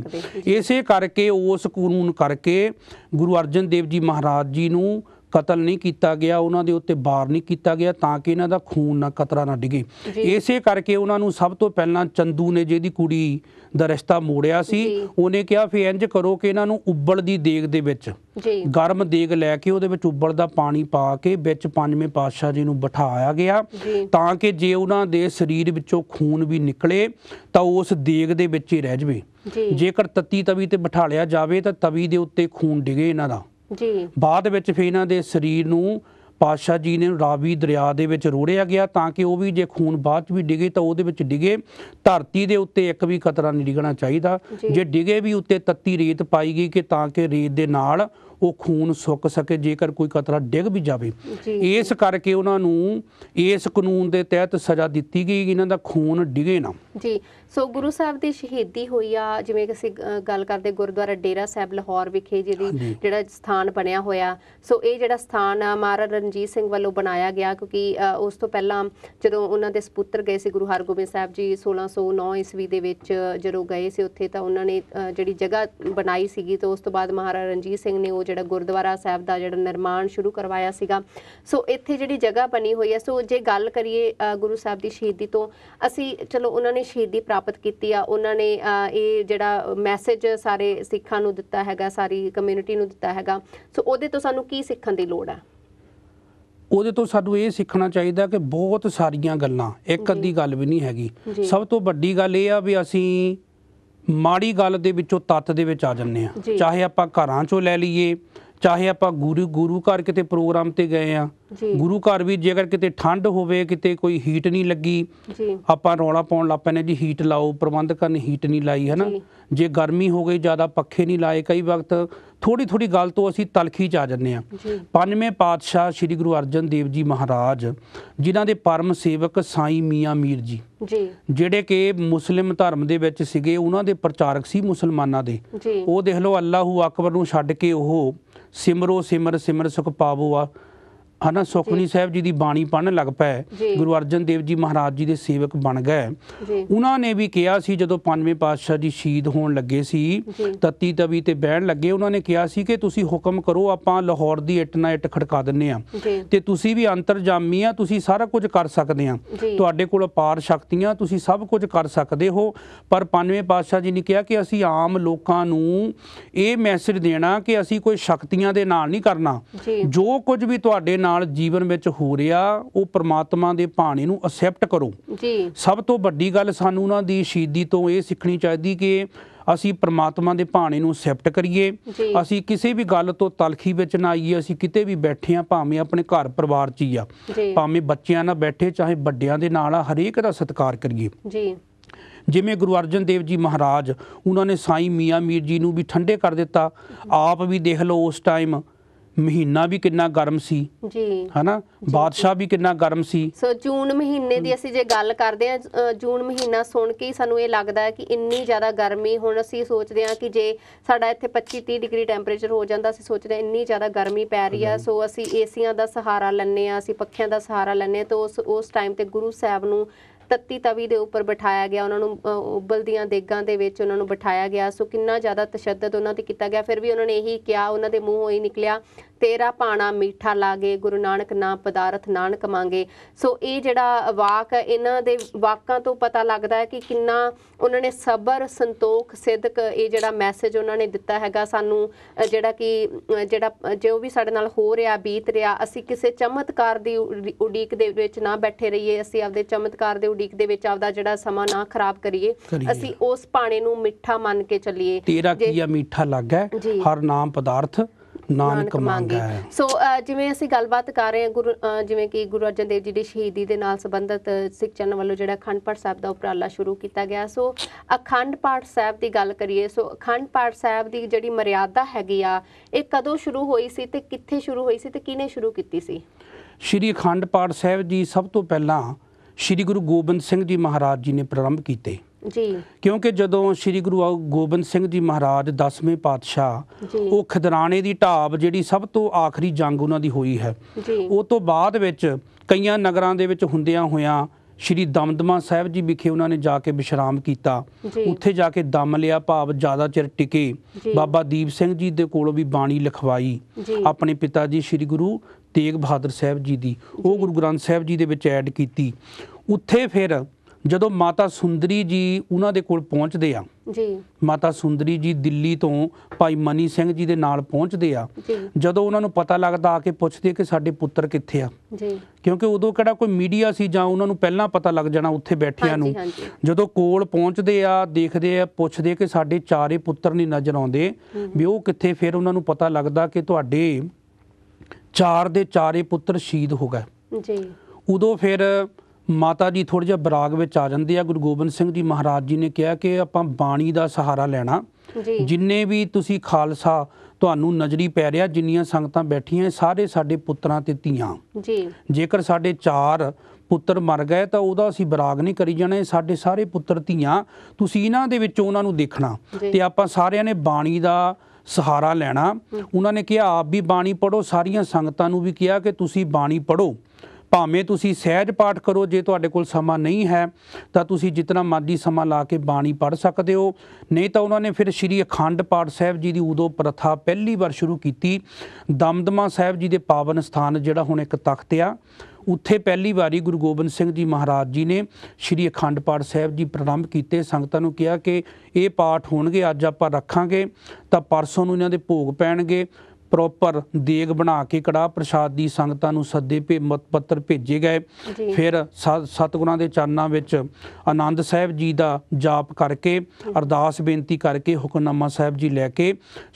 ਇਸੇ ਕਰਕੇ ਉਸ ਕਾਨੂੰਨ ਕਰਕੇ ਗੁਰੂ ਅਰਜਨ ਦੇਵ ਜੀ ਮਹਾਰਾਜ ਜੀ ਨੂੰ ਕਤਲ ਨਹੀਂ ਕੀਤਾ ਗਿਆ ਉਹਨਾਂ ਦੇ ਉੱਤੇ ਬਾਰ ਨਹੀਂ ਕੀਤਾ ਗਿਆ ਤਾਂ ਕਿ ਇਹਨਾਂ ਦਾ ਖੂਨ ਨਾ ਕਤਰਾ ਨਾ ਡਿਗੇ ਇਸੇ ਕਰਕੇ ਉਹਨਾਂ ਨੂੰ ਸਭ ਤੋਂ ਪਹਿਲਾਂ ਚੰਦੂ ਨੇ ਜਿਹਦੀ ਕੁੜੀ ਦਾ ਰਿਸ਼ਤਾ ਮੋੜਿਆ ਸੀ ਉਹਨੇ ਕਿਹਾ ਫੇ ਇੰਜ ਕਰੋ ਕਿ ਇਹਨਾਂ ਨੂੰ ਉੱਬਲ ਦੀ ਦੇਗ ਦੇ ਵਿੱਚ ਗਰਮ ਦੇਗ ਲੈ ਕੇ ਉਹਦੇ ਵਿੱਚ ਉੱਬਲ ਦਾ ਪਾਣੀ ਪਾ ਕੇ ਵਿੱਚ ਪੰਜਵੇਂ ਪਾਤਸ਼ਾਹ ਜੀ ਨੂੰ ਬਿਠਾਇਆ ਗਿਆ ਤਾਂ ਕਿ ਜੇ ਉਹਨਾਂ ਦੇ ਸਰੀਰ ਵਿੱਚੋਂ ਖੂਨ ਵੀ ਨਿਕਲੇ ਤਾਂ ਉਸ ਦੇਗ ਦੇ ਵਿੱਚ ਹੀ ਰਹਿ ਜਵੇ ਜੇਕਰ ਤਤੀ ਤਵੀ ਤੇ ਬਿਠਾ ਲਿਆ ਜਾਵੇ ਤਾਂ ਤਵੀ ਦੇ ਉੱਤੇ ਖੂਨ ਡਿਗੇ ਇਹਨਾਂ ਦਾ ਜੀ ਬਾਅਦ ਵਿੱਚ ਫਿਰ ਇਹਨਾਂ ਦੇ ਸਰੀਰ ਨੂੰ ਪਾਸ਼ਾ ਜੀ ਨੇ ਰਾਵੀ ਦਰਿਆ ਦੇ ਵਿੱਚ ਰੋੜਿਆ ਗਿਆ ਤਾਂ ਕਿ ਉਹ ਵੀ ਜੇ ਖੂਨ ਬਾਅਦ ਵੀ ਡਿਗੇ ਤਾਂ ਉਹਦੇ ਵਿੱਚ ਡਿਗੇ ਧਰਤੀ ਦੇ ਉੱਤੇ ਇੱਕ ਵੀ ਕਤਰਾ ਨਹੀਂ ਡਿਗਣਾ ਚਾਹੀਦਾ ਜੇ ਡਿਗੇ ਵੀ ਉੱਤੇ ਤੱਤੀ ਰੇਤ ਪਾਈ ਗਈ ਕਿ ਤਾਂ ਕਿ ਰੇਤ ਦੇ ਨਾਲ ਉਹ ਖੂਨ ਸੁੱਕ ਸਕੇ ਜੇਕਰ ਕੋਈ ਕਤਰਾ ਡਿੱਗ ਵੀ ਜਾਵੇ ਇਸ ਕਰਕੇ ਉਹਨਾਂ ਨੂੰ ਇਸ ਕਾਨੂੰਨ ਦੇ ਤਹਿਤ ਸਜ਼ਾ ਦਿੱਤੀ ਗਈ ਇਹਨਾਂ ਦਾ ਖੂਨ ਡਿਗੇ ਨਾ ਜੀ ਸੋ ਗੁਰੂ ਸਾਹਿਬ ਦੀ ਸ਼ਹੀਦੀ ਹੋਈ ਆ ਜਿਵੇਂ ਕਿ ਅਸੀਂ ਗੱਲ ਕਰਦੇ ਗੁਰਦੁਆਰਾ ਡੇਰਾ ਸਾਹਿਬ ਲਾਹੌਰ ਵਿਖੇ ਜਿਹਦੀ ਜਿਹੜਾ ਸਥਾਨ ਬਣਿਆ ਹੋਇਆ ਸੋ ਇਹ ਜਿਹੜਾ ਸਥਾਨ ਮਹਾਰਾਜਾ ਰਣਜੀਤ ਸਿੰਘ ਵੱਲੋਂ ਬਣਾਇਆ ਗਿਆ ਕਿਉਂਕਿ ਉਸ ਤੋਂ ਪਹਿਲਾਂ ਜਦੋਂ ਉਹਨਾਂ ਦੇ ਸਪੁੱਤਰ ਗਏ ਸੀ ਗੁਰੂ ਹਰਗੋਬਿੰਦ ਸਾਹਿਬ ਜੀ 1609 ਈਸਵੀ ਦੇ ਵਿੱਚ ਜਦੋਂ ਗਏ ਸੀ ਉੱਥੇ ਤਾਂ ਉਹਨਾਂ ਨੇ ਜਿਹੜੀ ਜਗ੍ਹਾ ਬਣਾਈ ਸੀਗੀ ਤੇ ਉਸ ਤੋਂ ਬਾਅਦ ਮਹਾਰਾਜਾ ਰਣਜੀਤ ਸਿੰਘ ਨੇ ਉਹ ਜਿਹੜਾ ਗੁਰਦੁਆਰਾ ਸਾਹਿਬ ਦਾ ਜਿਹੜਾ ਨਿਰਮਾਣ ਸ਼ੁਰੂ ਕਰਵਾਇਆ ਸੀਗਾ ਸੋ ਇੱਥੇ ਜਿਹੜੀ ਜਗ੍ਹਾ ਬਣੀ ਹੋਈ ਹੈ ਸੋ ਜੇ ਗੱਲ ਕਰੀਏ ਗੁਰੂ ਸਾਹਿਬ ਦੀ ਸ਼ਹੀਦੀ ਤੋਂ ਅਸੀਂ ਚਲੋ ਉਹਨਾਂ ਨੇ ਸ਼ਹੀਦੀ ਪ੍ਰਾਪਤ ਪ੍ਰਾਪਤ ਕੀਤੀ ਆ ਉਹਨਾਂ ਨੇ ਇਹ ਜਿਹੜਾ ਮੈਸੇਜ ਸਾਰੇ ਸਿੱਖਾਂ ਨੂੰ ਦਿੱਤਾ ਹੈਗਾ ਸਾਰੀ ਕਮਿਊਨਿਟੀ ਨੂੰ ਦਿੱਤਾ ਹੈਗਾ ਸੋ ਉਹਦੇ ਤੋਂ ਸਾਨੂੰ ਕੀ ਸਿੱਖਣ ਦੀ ਲੋੜ ਆ ਉਹਦੇ ਤੋਂ ਸਾਨੂੰ ਇਹ ਸਿੱਖਣਾ ਚਾਹੀਦਾ ਕਿ ਬਹੁਤ ਸਾਰੀਆਂ ਗੱਲਾਂ ਇੱਕ ਅੱਧੀ ਗੱਲ ਵੀ ਨਹੀਂ ਹੈਗੀ ਸਭ ਤੋਂ ਵੱਡੀ ਗੱਲ ਇਹ ਆ ਵੀ ਅਸੀਂ ਮਾੜੀ ਗੱਲ ਦੇ ਵਿੱਚੋਂ ਤੱਤ ਦੇ ਵਿੱਚ ਆ ਜੰਨੇ ਆ ਚਾਹੇ ਆਪਾਂ ਘਰਾਂ ਚੋਂ ਲੈ ਲਈਏ ਚਾਹੇ ਆਪਾਂ ਗੁਰੂ ਗੁਰੂ ਘਰ ਕਿਤੇ ਪ੍ਰੋਗਰਾਮ ਤੇ ਗਏ ਆ ਗੁਰੂ ਘਰ ਵੀ ਜੇਕਰ ਕਿਤੇ ਠੰਡ ਹੋਵੇ ਕਿਤੇ ਕੋਈ ਹੀਟ ਨਹੀਂ ਲੱਗੀ ਜੀ ਆਪਾਂ ਰੌਲਾ ਪਾਉਣ ਲੱਗ ਪੈਨੇ ਜੀ ਹੀਟ ਲਾਓ ਪ੍ਰਬੰਧਕਾਂ ਨੇ ਹੀਟ ਨਹੀਂ ਲਾਈ ਹੈ ਨਾ ਜੇ ਗਰਮੀ ਹੋ ਗਈ ਜ਼ਿਆਦਾ ਪੱਖੇ ਨਹੀਂ ਲਾਏ ਕਈ ਵਕਤ ਥੋੜੀ ਥੋੜੀ ਗੱਲ ਤੋਂ ਅਸੀਂ ਤਲਖੀ ਚ ਆ ਜੰਨੇ ਆ ਪੰਜਵੇਂ ਪਾਤਸ਼ਾਹ ਸ੍ਰੀ ਗੁਰੂ ਅਰਜਨ ਦੇਵ ਜੀ ਮਹਾਰਾਜ ਜਿਨ੍ਹਾਂ ਦੇ ਪਰਮ ਸੇਵਕ ਸਾਈ ਮੀਆਂ ਮੀਰ ਜੀ ਜੀ ਜਿਹੜੇ ਕਿ ਮੁਸਲਿਮ ਧਰਮ ਦੇ ਵਿੱਚ ਸੀਗੇ ਉਹਨਾਂ ਦੇ ਪ੍ਰਚਾਰਕ ਸੀ ਮੁਸਲਮਾਨਾਂ ਦੇ ਉਹ ਦੇਖ ਲਓ ਅੱਲਾਹੁ ਅਕਬਰ ਨੂੰ ਛੱਡ ਕੇ ਉਹ ਸਿਮਰੋ ਸਿਮਰ ਸਿਮਰ ਸੁਖ ਪਾਵੋ ਆ ਹਨਾ ਸੁਖਮਨੀ ਸਾਹਿਬ ਜੀ ਦੀ ਬਾਣੀ ਪੜਨ ਲੱਗ ਪਏ ਗੁਰੂ ਅਰਜਨ ਦੇਵ ਜੀ ਮਹਾਰਾਜ ਜੀ ਦੇ ਸੇਵਕ ਬਣ ਗਏ ਉਹਨਾਂ ਨੇ ਵੀ ਕਿਹਾ ਸੀ ਜਦੋਂ ਪੰਜਵੇਂ ਪਾਤਸ਼ਾਹ ਜੀ ਸ਼ਹੀਦ ਹੋਣ ਲੱਗੇ ਸੀ ਤਤੀ ਤਵੀ ਤੇ ਬਹਿਣ ਲੱਗੇ ਉਹਨਾਂ ਨੇ ਕਿਹਾ ਸੀ ਕਿ ਤੁਸੀਂ ਹੁਕਮ ਕਰੋ ਆਪਾਂ ਲਾਹੌਰ ਦੀ ਇੱਟ ਨਾਲ ਇੱਟ ਖੜਕਾ ਦਿੰਨੇ ਆ ਤੇ ਤੁਸੀਂ ਵੀ ਅੰਤਰਜਾਮੀ ਆ ਤੁਸੀਂ ਸਾਰਾ ਕੁਝ ਕਰ ਸਕਦੇ ਆ ਤੁਹਾਡੇ ਕੋਲ ਅਪਾਰ ਸ਼ਕਤੀਆਂ ਤੁਸੀਂ ਸਭ ਕੁਝ ਕਰ ਸਕਦੇ ਹੋ ਪਰ ਪੰਜਵੇਂ ਪਾਤਸ਼ਾਹ ਜੀ ਨੇ ਕਿਹਾ ਕਿ ਅਸੀਂ ਆਮ ਲੋਕਾਂ ਨੂੰ ਇਹ ਮੈਸੇਜ ਦੇਣਾ ਕਿ ਅਸੀਂ ਕੋਈ ਸ਼ਕਤੀਆਂ ਦੇ ਨਾਲ ਨਹੀਂ ਕਰਨਾ ਜੋ ਕੁਝ ਵੀ ਤੁਹਾਡੇ ਨਾਲ ਨਾਲ ਜੀਵਨ ਵਿੱਚ ਹੋ ਰਿਹਾ ਉਹ ਪ੍ਰਮਾਤਮਾ ਦੇ ਭਾਣੇ ਨੂੰ ਅਸੈਪਟ ਕਰੋ ਜੀ ਸਭ ਤੋਂ ਵੱਡੀ ਗੱਲ ਸਾਨੂੰ ਉਹਨਾਂ ਦੀ ਸ਼ਹੀਦੀ ਤੋਂ ਇਹ ਸਿੱਖਣੀ ਚਾਹੀਦੀ ਕਿ ਅਸੀਂ ਪ੍ਰਮਾਤਮਾ ਦੇ ਭਾਣੇ ਨੂੰ ਅਸੈਪਟ ਕਰੀਏ ਅਸੀਂ ਕਿਸੇ ਵੀ ਗੱਲ ਤੋਂ ਤਲਖੀ ਵਿੱਚ ਨਾ ਆਈਏ ਅਸੀਂ ਕਿਤੇ ਵੀ ਬੈਠੇ ਆ ਭਾਵੇਂ ਆਪਣੇ ਘਰ ਪਰਿਵਾਰ 'ਚ ਹੀ ਆ ਭਾਵੇਂ ਬੱਚਿਆਂ ਨਾਲ ਬੈਠੇ ਚਾਹੇ ਵੱਡਿਆਂ ਦੇ ਨਾਲ ਆ ਹਰੇਕ ਦਾ ਸਤਿਕਾਰ ਕਰੀਏ ਜੀ ਜਿਵੇਂ ਗੁਰੂ ਅਰਜਨ ਦੇਵ ਜੀ ਮਹਾਰਾਜ ਉਹਨਾਂ ਨੇ ਸਾਈ ਮੀਆਂ ਮੀਰ ਜੀ ਨੂੰ ਵੀ ਠੰਡੇ ਕਰ ਦਿੱਤਾ ਆਪ ਵੀ ਦੇਖ ਲਓ ਉਸ ਟਾਈਮ ਮਹੀਨਾ ਵੀ ਕਿੰਨਾ ਗਰਮ ਸੀ ਜੀ ਹਨਾ ਬਾਦਸ਼ਾਹ ਵੀ ਕਿੰਨਾ ਗਰਮ ਸੀ ਸੋ ਜੂਨ ਮਹੀਨੇ ਦੀ ਅਸੀਂ ਜੇ ਗੱਲ ਕਰਦੇ ਆ ਜੂਨ ਮਹੀਨਾ ਸੁਣ ਕੇ ਹੀ ਸਾਨੂੰ ਇਹ ਲੱਗਦਾ ਹੈ ਕਿ ਇੰਨੀ ਜ਼ਿਆਦਾ ਗਰਮੀ ਹੁਣ ਅਸੀਂ ਸੋਚਦੇ ਆ ਕਿ ਜੇ ਸਾਡਾ ਇੱਥੇ 25 30 ਡਿਗਰੀ ਟੈਂਪਰੇਚਰ ਹੋ ਜਾਂਦਾ ਅਸੀਂ ਸੋਚਦੇ ਆ ਇੰਨੀ ਜ਼ਿਆਦਾ ਗਰਮੀ ਪੈ ਰਹੀ ਆ ਸੋ ਅਸੀਂ ਏਸੀਆਂ ਦਾ ਸਹਾਰਾ ਲੈਣੇ ਆ ਅਸੀਂ ਪੱਖਿਆਂ ਦਾ ਸਹਾਰਾ ਲੈਣੇ ਆ ਤੇ ਉਸ ਉਸ ਟਾਈਮ ਤੇ ਗੁਰੂ ਸਾਹਿਬ ਨੂੰ ਤੱਤੀ ਤਵੀ ਦੇ ਉੱਪਰ ਬਿਠਾਇਆ ਗਿਆ ਉਹਨਾਂ ਨੂੰ ਉਬਲਦੀਆਂ ਦੇਗਾਂ ਦੇ ਵਿੱਚ ਉਹਨਾਂ ਨੂੰ ਬਿਠਾਇਆ ਗਿਆ ਸੋ ਕਿੰਨਾ ਜ਼ਿਆਦਾ ਤਸ਼ੱਦਦ ਉਹਨਾਂ ਤੇ ਕੀਤਾ ਗਿਆ ਫਿਰ ਵੀ ਉਹਨਾਂ ਨੇ ਇਹੀ ਕਿਹਾ ਉਹਨਾਂ ਦੇ ਮੂੰਹੋਂ ਹੀ ਨਿਕਲਿਆ ਤੇਰਾ ਪਾਣਾ ਮੀਠਾ ਲਾਗੇ ਗੁਰੂ ਨਾਨਕ ਨਾਮ ਪਦਾਰਥ ਨਾਨਕ ਮੰਗੇ ਸੋ ਇਹ ਜਿਹੜਾ ਵਾਕ ਇਹਨਾਂ ਦੇ ਵਾਕਾਂ ਤੋਂ ਪਤਾ ਲੱਗਦਾ ਹੈ ਕਿ ਕਿੰਨਾ ਉਹਨਾਂ ਨੇ ਸਬਰ ਸੰਤੋਖ ਸਿਦਕ ਇਹ ਜਿਹੜਾ ਮੈਸੇਜ ਉਹਨਾਂ ਨੇ ਦਿੱਤਾ ਹੈਗਾ ਸਾਨੂੰ ਜਿਹੜਾ ਕਿ ਜਿਹੜਾ ਜੋ ਵੀ ਸਾਡੇ ਨਾਲ ਹੋ ਰਿਹਾ ਬੀਤ ਰਿਹਾ ਅਸੀਂ ਕਿਸੇ ਚਮਤਕਾਰ ਦੀ ਉਡੀਕ ਦੇ ਵਿੱਚ ਨਾ ਬੈਠੇ ਰਹੀਏ ਅਸੀਂ ਆਪਦੇ ਚਮਤਕਾਰ ਦੇ ਉਡੀਕ ਦੇ ਵਿੱਚ ਆਪਦਾ ਜਿਹੜਾ ਸਮਾਂ ਨਾ ਖਰਾਬ ਕਰੀਏ ਅਸੀਂ ਉਸ ਪਾਣੇ ਨੂੰ ਮਿੱਠਾ ਮੰਨ ਕੇ ਚੱਲੀਏ ਤੇਰਾ ਕੀਆ ਮਿੱਠਾ ਲੱਗਾ ਹਰ ਨਾਮ ਪਦਾਰਥ ਨਾਨਕ ਮੰਗਾ ਸੋ ਜਿਵੇਂ ਅਸੀਂ ਗੱਲਬਾਤ ਕਰ ਰਹੇ ਹਾਂ ਗੁਰੂ ਜਿਵੇਂ ਕਿ ਗੁਰੂ ਅਰਜਨ ਦੇਵ ਜੀ ਦੀ ਸ਼ਹੀਦੀ ਦੇ ਨਾਲ ਸੰਬੰਧਿਤ ਸਿੱਖ ਚੰਨ ਵੱਲੋਂ ਜਿਹੜਾ ਅਖੰਡ ਪਾਠ ਸਾਹਿਬ ਦਾ ਉਪਰਾਲਾ ਸ਼ੁਰੂ ਕੀਤਾ ਗਿਆ ਸੋ ਅਖੰਡ ਪਾਠ ਸਾਹਿਬ ਦੀ ਗੱਲ ਕਰੀਏ ਸੋ ਅਖੰਡ ਪਾਠ ਸਾਹਿਬ ਦੀ ਜਿਹੜੀ ਮਰਿਆਦਾ ਹੈਗੀ ਆ ਇਹ ਕਦੋਂ ਸ਼ੁਰੂ ਹੋਈ ਸੀ ਤੇ ਕਿੱਥੇ ਸ਼ੁਰੂ ਹੋਈ ਸੀ ਤੇ ਕਿਹਨੇ ਸ਼ੁਰੂ ਕੀਤੀ ਸੀ ਸ਼੍ਰੀ ਅਖੰਡ ਪਾਠ ਸਾਹਿਬ ਜੀ ਸਭ ਤੋਂ ਪਹਿਲਾਂ ਸ਼੍ਰੀ ਗੁਰੂ ਗੋਬਿੰਦ ਸਿੰਘ ਜੀ ਮਹਾਰਾਜ ਜੀ ਨੇ ਪ੍ਰਾਰੰਭ ਕੀਤੇ ਜੀ ਕਿਉਂਕਿ ਜਦੋਂ ਸ੍ਰੀ ਗੁਰੂ ਗੋਬਿੰਦ ਸਿੰਘ ਜੀ ਮਹਾਰਾਜ 10ਵੇਂ ਪਾਤਸ਼ਾਹ ਉਹ ਖਦਰਾਣੇ ਦੀ ਢਾਬ ਜਿਹੜੀ ਸਭ ਤੋਂ ਆਖਰੀ ਜੰਗ ਉਹਨਾਂ ਦੀ ਹੋਈ ਹੈ ਉਹ ਤੋਂ ਬਾਅਦ ਵਿੱਚ ਕਈਆਂ ਨਗਰਾਂ ਦੇ ਵਿੱਚ ਹੁੰਦਿਆਂ ਹੋਇਆਂ ਸ਼੍ਰੀ ਦਮਦਮਾ ਸਾਹਿਬ ਜੀ ਵਿਖੇ ਉਹਨਾਂ ਨੇ ਜਾ ਕੇ ਵਿਸ਼ਰਾਮ ਕੀਤਾ ਉੱਥੇ ਜਾ ਕੇ ਦਮ ਲਿਆ ਭਾਵ ਜ਼ਿਆਦਾ ਚਿਰ ਟਿਕੇ ਬਾਬਾ ਦੀਪ ਸਿੰਘ ਜੀ ਦੇ ਕੋਲੋਂ ਵੀ ਬਾਣੀ ਲਿਖਵਾਈ ਆਪਣੇ ਪਿਤਾ ਜੀ ਸ਼੍ਰੀ ਗੁਰੂ ਤੇਗ ਬਹਾਦਰ ਸਾਹਿਬ ਜੀ ਦੀ ਉਹ ਗੁਰੂ ਗ੍ਰੰਥ ਸਾਹਿਬ ਜੀ ਦੇ ਵਿੱਚ ਐਡ ਕੀਤੀ ਉੱਥੇ ਫਿਰ ਜਦੋਂ ਮਾਤਾ ਸੁੰਦਰੀ ਜੀ ਉਹਨਾਂ ਦੇ ਕੋਲ ਪਹੁੰਚਦੇ ਆ ਜੀ ਮਾਤਾ ਸੁੰਦਰੀ ਜੀ ਦਿੱਲੀ ਤੋਂ ਭਾਈ ਮਨੀ ਸਿੰਘ ਜੀ ਦੇ ਨਾਲ ਪਹੁੰਚਦੇ ਆ ਜਦੋਂ ਉਹਨਾਂ ਨੂੰ ਪਤਾ ਲੱਗਦਾ ਆ ਕੇ ਪੁੱਛਦੇ ਕਿ ਸਾਡੇ ਪੁੱਤਰ ਕਿੱਥੇ ਆ ਜੀ ਕਿਉਂਕਿ ਉਦੋਂ ਕਿਹੜਾ ਕੋਈ ਮੀਡੀਆ ਸੀ ਜਾਂ ਉਹਨਾਂ ਨੂੰ ਪਹਿਲਾਂ ਪਤਾ ਲੱਗ ਜਾਣਾ ਉੱਥੇ ਬੈਠਿਆਂ ਨੂੰ ਜਦੋਂ ਕੋਲ ਪਹੁੰਚਦੇ ਆ ਦੇਖਦੇ ਆ ਪੁੱਛਦੇ ਕਿ ਸਾਡੇ ਚਾਰੇ ਪੁੱਤਰ ਨਹੀਂ ਨਜ਼ਰ ਆਉਂਦੇ ਵੀ ਉਹ ਕਿੱਥੇ ਫਿਰ ਉਹਨਾਂ ਨੂੰ ਪਤਾ ਲੱਗਦਾ ਕਿ ਤੁਹਾਡੇ ਚਾਰ ਦੇ ਚਾਰੇ ਪੁੱਤਰ ਸ਼ਹੀਦ ਹੋ ਗਏ ਜੀ ਉਦੋਂ ਫਿਰ ਮਾਤਾ ਜੀ ਥੋੜਾ ਜਿਹਾ ਬਰਾਗ ਵਿੱਚ ਆ ਜਾਂਦੇ ਆ ਗੁਰੂ ਗੋਬਿੰਦ ਸਿੰਘ ਜੀ ਮਹਾਰਾਜ ਜੀ ਨੇ ਕਿਹਾ ਕਿ ਆਪਾਂ ਬਾਣੀ ਦਾ ਸਹਾਰਾ ਲੈਣਾ ਜਿੰਨੇ ਵੀ ਤੁਸੀਂ ਖਾਲਸਾ ਤੁਹਾਨੂੰ ਨਜ਼ਰੀ ਪੈ ਰਿਹਾ ਜਿੰਨੀਆਂ ਸੰਗਤਾਂ ਬੈਠੀਆਂ ਸਾਰੇ ਸਾਡੇ ਪੁੱਤਰਾਂ ਤੇ ਧੀਆਂ ਜੀ ਜੇਕਰ ਸਾਡੇ ਚਾਰ ਪੁੱਤਰ ਮਰ ਗਏ ਤਾਂ ਉਹਦਾ ਅਸੀਂ ਬਰਾਗ ਨਹੀਂ ਕਰੀ ਜਾਣਾ ਸਾਡੇ ਸਾਰੇ ਪੁੱਤਰ ਧੀਆਂ ਤੁਸੀਂ ਇਹਨਾਂ ਦੇ ਵਿੱਚੋਂ ਉਹਨਾਂ ਨੂੰ ਦੇਖਣਾ ਤੇ ਆਪਾਂ ਸਾਰਿਆਂ ਨੇ ਬਾਣੀ ਦਾ ਸਹਾਰਾ ਲੈਣਾ ਉਹਨਾਂ ਨੇ ਕਿਹਾ ਆਪ ਵੀ ਬਾਣੀ ਪੜੋ ਸਾਰੀਆਂ ਸੰਗਤਾਂ ਨੂੰ ਵੀ ਕਿਹਾ ਕਿ ਤੁਸੀਂ ਬਾਣੀ ਪੜੋ ਭਾਵੇਂ ਤੁਸੀਂ ਸਹਿਜ ਪਾਠ ਕਰੋ ਜੇ ਤੁਹਾਡੇ ਕੋਲ ਸਮਾਂ ਨਹੀਂ ਹੈ ਤਾਂ ਤੁਸੀਂ ਜਿੰਨਾ ਮਰਜ਼ੀ ਸਮਾਂ ਲਾ ਕੇ ਬਾਣੀ ਪੜ੍ਹ ਸਕਦੇ ਹੋ ਨਹੀਂ ਤਾਂ ਉਹਨਾਂ ਨੇ ਫਿਰ ਸ਼੍ਰੀ ਅਖੰਡ ਪਾਠ ਸਾਹਿਬ ਜੀ ਦੀ ਉਦੋਂ ਪ੍ਰਥਾ ਪਹਿਲੀ ਵਾਰ ਸ਼ੁਰੂ ਕੀਤੀ ਦਮਦਮਾ ਸਾਹਿਬ ਜੀ ਦੇ ਪਾਵਨ ਸਥਾਨ ਜਿਹੜਾ ਹੁਣ ਇੱਕ ਤਖਤ ਆ ਉੱਥੇ ਪਹਿਲੀ ਵਾਰੀ ਗੁਰੂ ਗੋਬਿੰਦ ਸਿੰਘ ਜੀ ਮਹਾਰਾਜ ਜੀ ਨੇ ਸ਼੍ਰੀ ਅਖੰਡ ਪਾਠ ਸਾਹਿਬ ਜੀ ਪ੍ਰਾਰੰਭ ਕੀਤੇ ਸੰਗਤਾਂ ਨੂੰ ਕਿਹਾ ਕਿ ਇਹ ਪਾਠ ਹੋਣਗੇ ਅੱਜ ਆਪਾਂ ਰੱਖਾਂਗੇ ਤਾਂ ਪਰਸੋਂ ਨੂੰ ਇਹਨਾਂ ਦੇ ਭੋਗ ਪੈਣਗੇ ਪ੍ਰੋਪਰ ਦੇਗ ਬਣਾ ਕੇ ਕੜਾ ਪ੍ਰਸ਼ਾਦ ਦੀ ਸੰਗਤਾਂ ਨੂੰ ਸੱਦੇ ਭੇ ਮਤ ਪੱਤਰ ਭੇਜੇ ਗਏ ਫਿਰ ਸਤਗੁਰਾਂ ਦੇ ਚਰਨਾਂ ਵਿੱਚ ਆਨੰਦ ਸਾਹਿਬ ਜੀ ਦਾ ਜਾਪ ਕਰਕੇ ਅਰਦਾਸ ਬੇਨਤੀ ਕਰਕੇ ਹੁਕਮਨਾਮਾ ਸਾਹਿਬ ਜੀ ਲੈ ਕੇ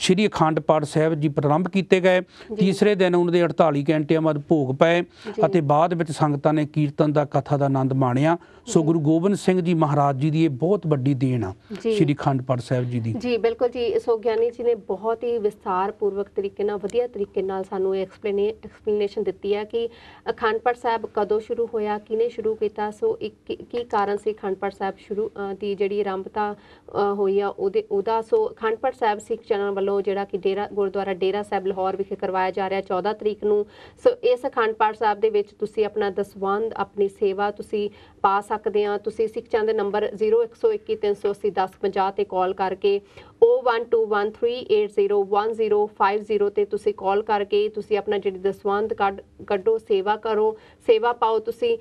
ਸ੍ਰੀ ਅਖੰਡ ਪਾਠ ਸਾਹਿਬ ਜੀ ਪ੍ਰਾਰੰਭ ਕੀਤੇ ਗਏ ਤੀਸਰੇ ਦਿਨ ਉਹਨਾਂ ਦੇ 48 ਘੰਟਿਆਂ ਅਮਰ ਭੋਗ ਪਏ ਅਤੇ ਬਾਅਦ ਵਿੱਚ ਸੰਗਤਾਂ ਨੇ ਕੀਰਤਨ ਦਾ ਕਥਾ ਦਾ ਆਨੰਦ ਮਾਣਿਆ ਸੋ ਗੁਰੂ ਗੋਬਿੰਦ ਸਿੰਘ ਜੀ ਮਹਾਰਾਜ ਜੀ ਦੀ ਇਹ ਬਹੁਤ ਵੱਡੀ ਦੇਣ ਆ ਸ੍ਰੀ ਅਖੰਡ ਪਾਠ ਸਾਹਿਬ ਜੀ ਦੀ ਜੀ ਬਿਲਕੁਲ ਜੀ ਸੋ ਗਿਆਨੀ ਜੀ ਨੇ ਬਹੁਤ ਹੀ ਵਿਸਥਾਰ ਪੂਰਵਕ ਤਰੀਕੇ ਕਿੰਨਾ ਵਧੀਆ ਤਰੀਕੇ ਨਾਲ ਸਾਨੂੰ ਐਕਸਪਲੇਨ ਐਕਸਪਲੇਨੇਸ਼ਨ ਦਿੱਤੀ ਹੈ ਕਿ ਅਖੰਡ ਸਾਹਿਬ ਕਦੋਂ ਸ਼ੁਰੂ ਹੋਇਆ ਕਿਨੇ ਸ਼ੁਰੂ ਕੀਤਾ ਸੋ ਇੱਕ ਕੀ ਕਾਰਨ ਸੀ ਅਖੰਡ ਸਾਹਿਬ ਸ਼ੁਰੂ ਦੀ ਜਿਹੜੀ ਆਰੰਭਤਾ ਹੋਈ ਆ ਉਹਦੇ ਉਹਦਾ ਸੋ ਅਖੰਡ ਸਾਹਿਬ ਸਿੱਖ ਚੈਨਲ ਵੱਲੋਂ ਜਿਹੜਾ ਕਿ ਡੇਰਾ ਗੁਰਦੁਆਰਾ ਡੇਰਾ ਸਾਹਿਬ ਲਾਹੌਰ ਵਿਖੇ ਕਰਵਾਇਆ ਜਾ ਰਿਹਾ 14 ਤਰੀਕ ਨੂੰ ਸੋ ਇਸ ਅਖੰਡ ਸਾਹਿਬ ਦੇ ਵਿੱਚ ਤੁਸੀਂ ਆਪਣਾ ਦਸਵੰਦ ਆਪਣੀ ਸੇਵਾ ਤੁਸੀਂ ਪਾ ਸਕਦੇ ਆ ਤੁਸੀਂ ਸਿੱਖ ਚੈਨਲ ਦੇ ਨੰਬਰ 01213801050 ਤੇ ਕਾਲ ਕਰਕੇ 01213801050 ਤੇ ਤੁਸੀਂ ਕਾਲ ਕਰਕੇ ਤੁਸੀਂ ਆਪਣਾ ਜਿਹੜੀ ਦਸਵੰਦ ਕੱਢੋ ਸੇਵਾ ਕਰੋ ਸੇਵਾ ਪਾਓ ਤੁਸੀਂ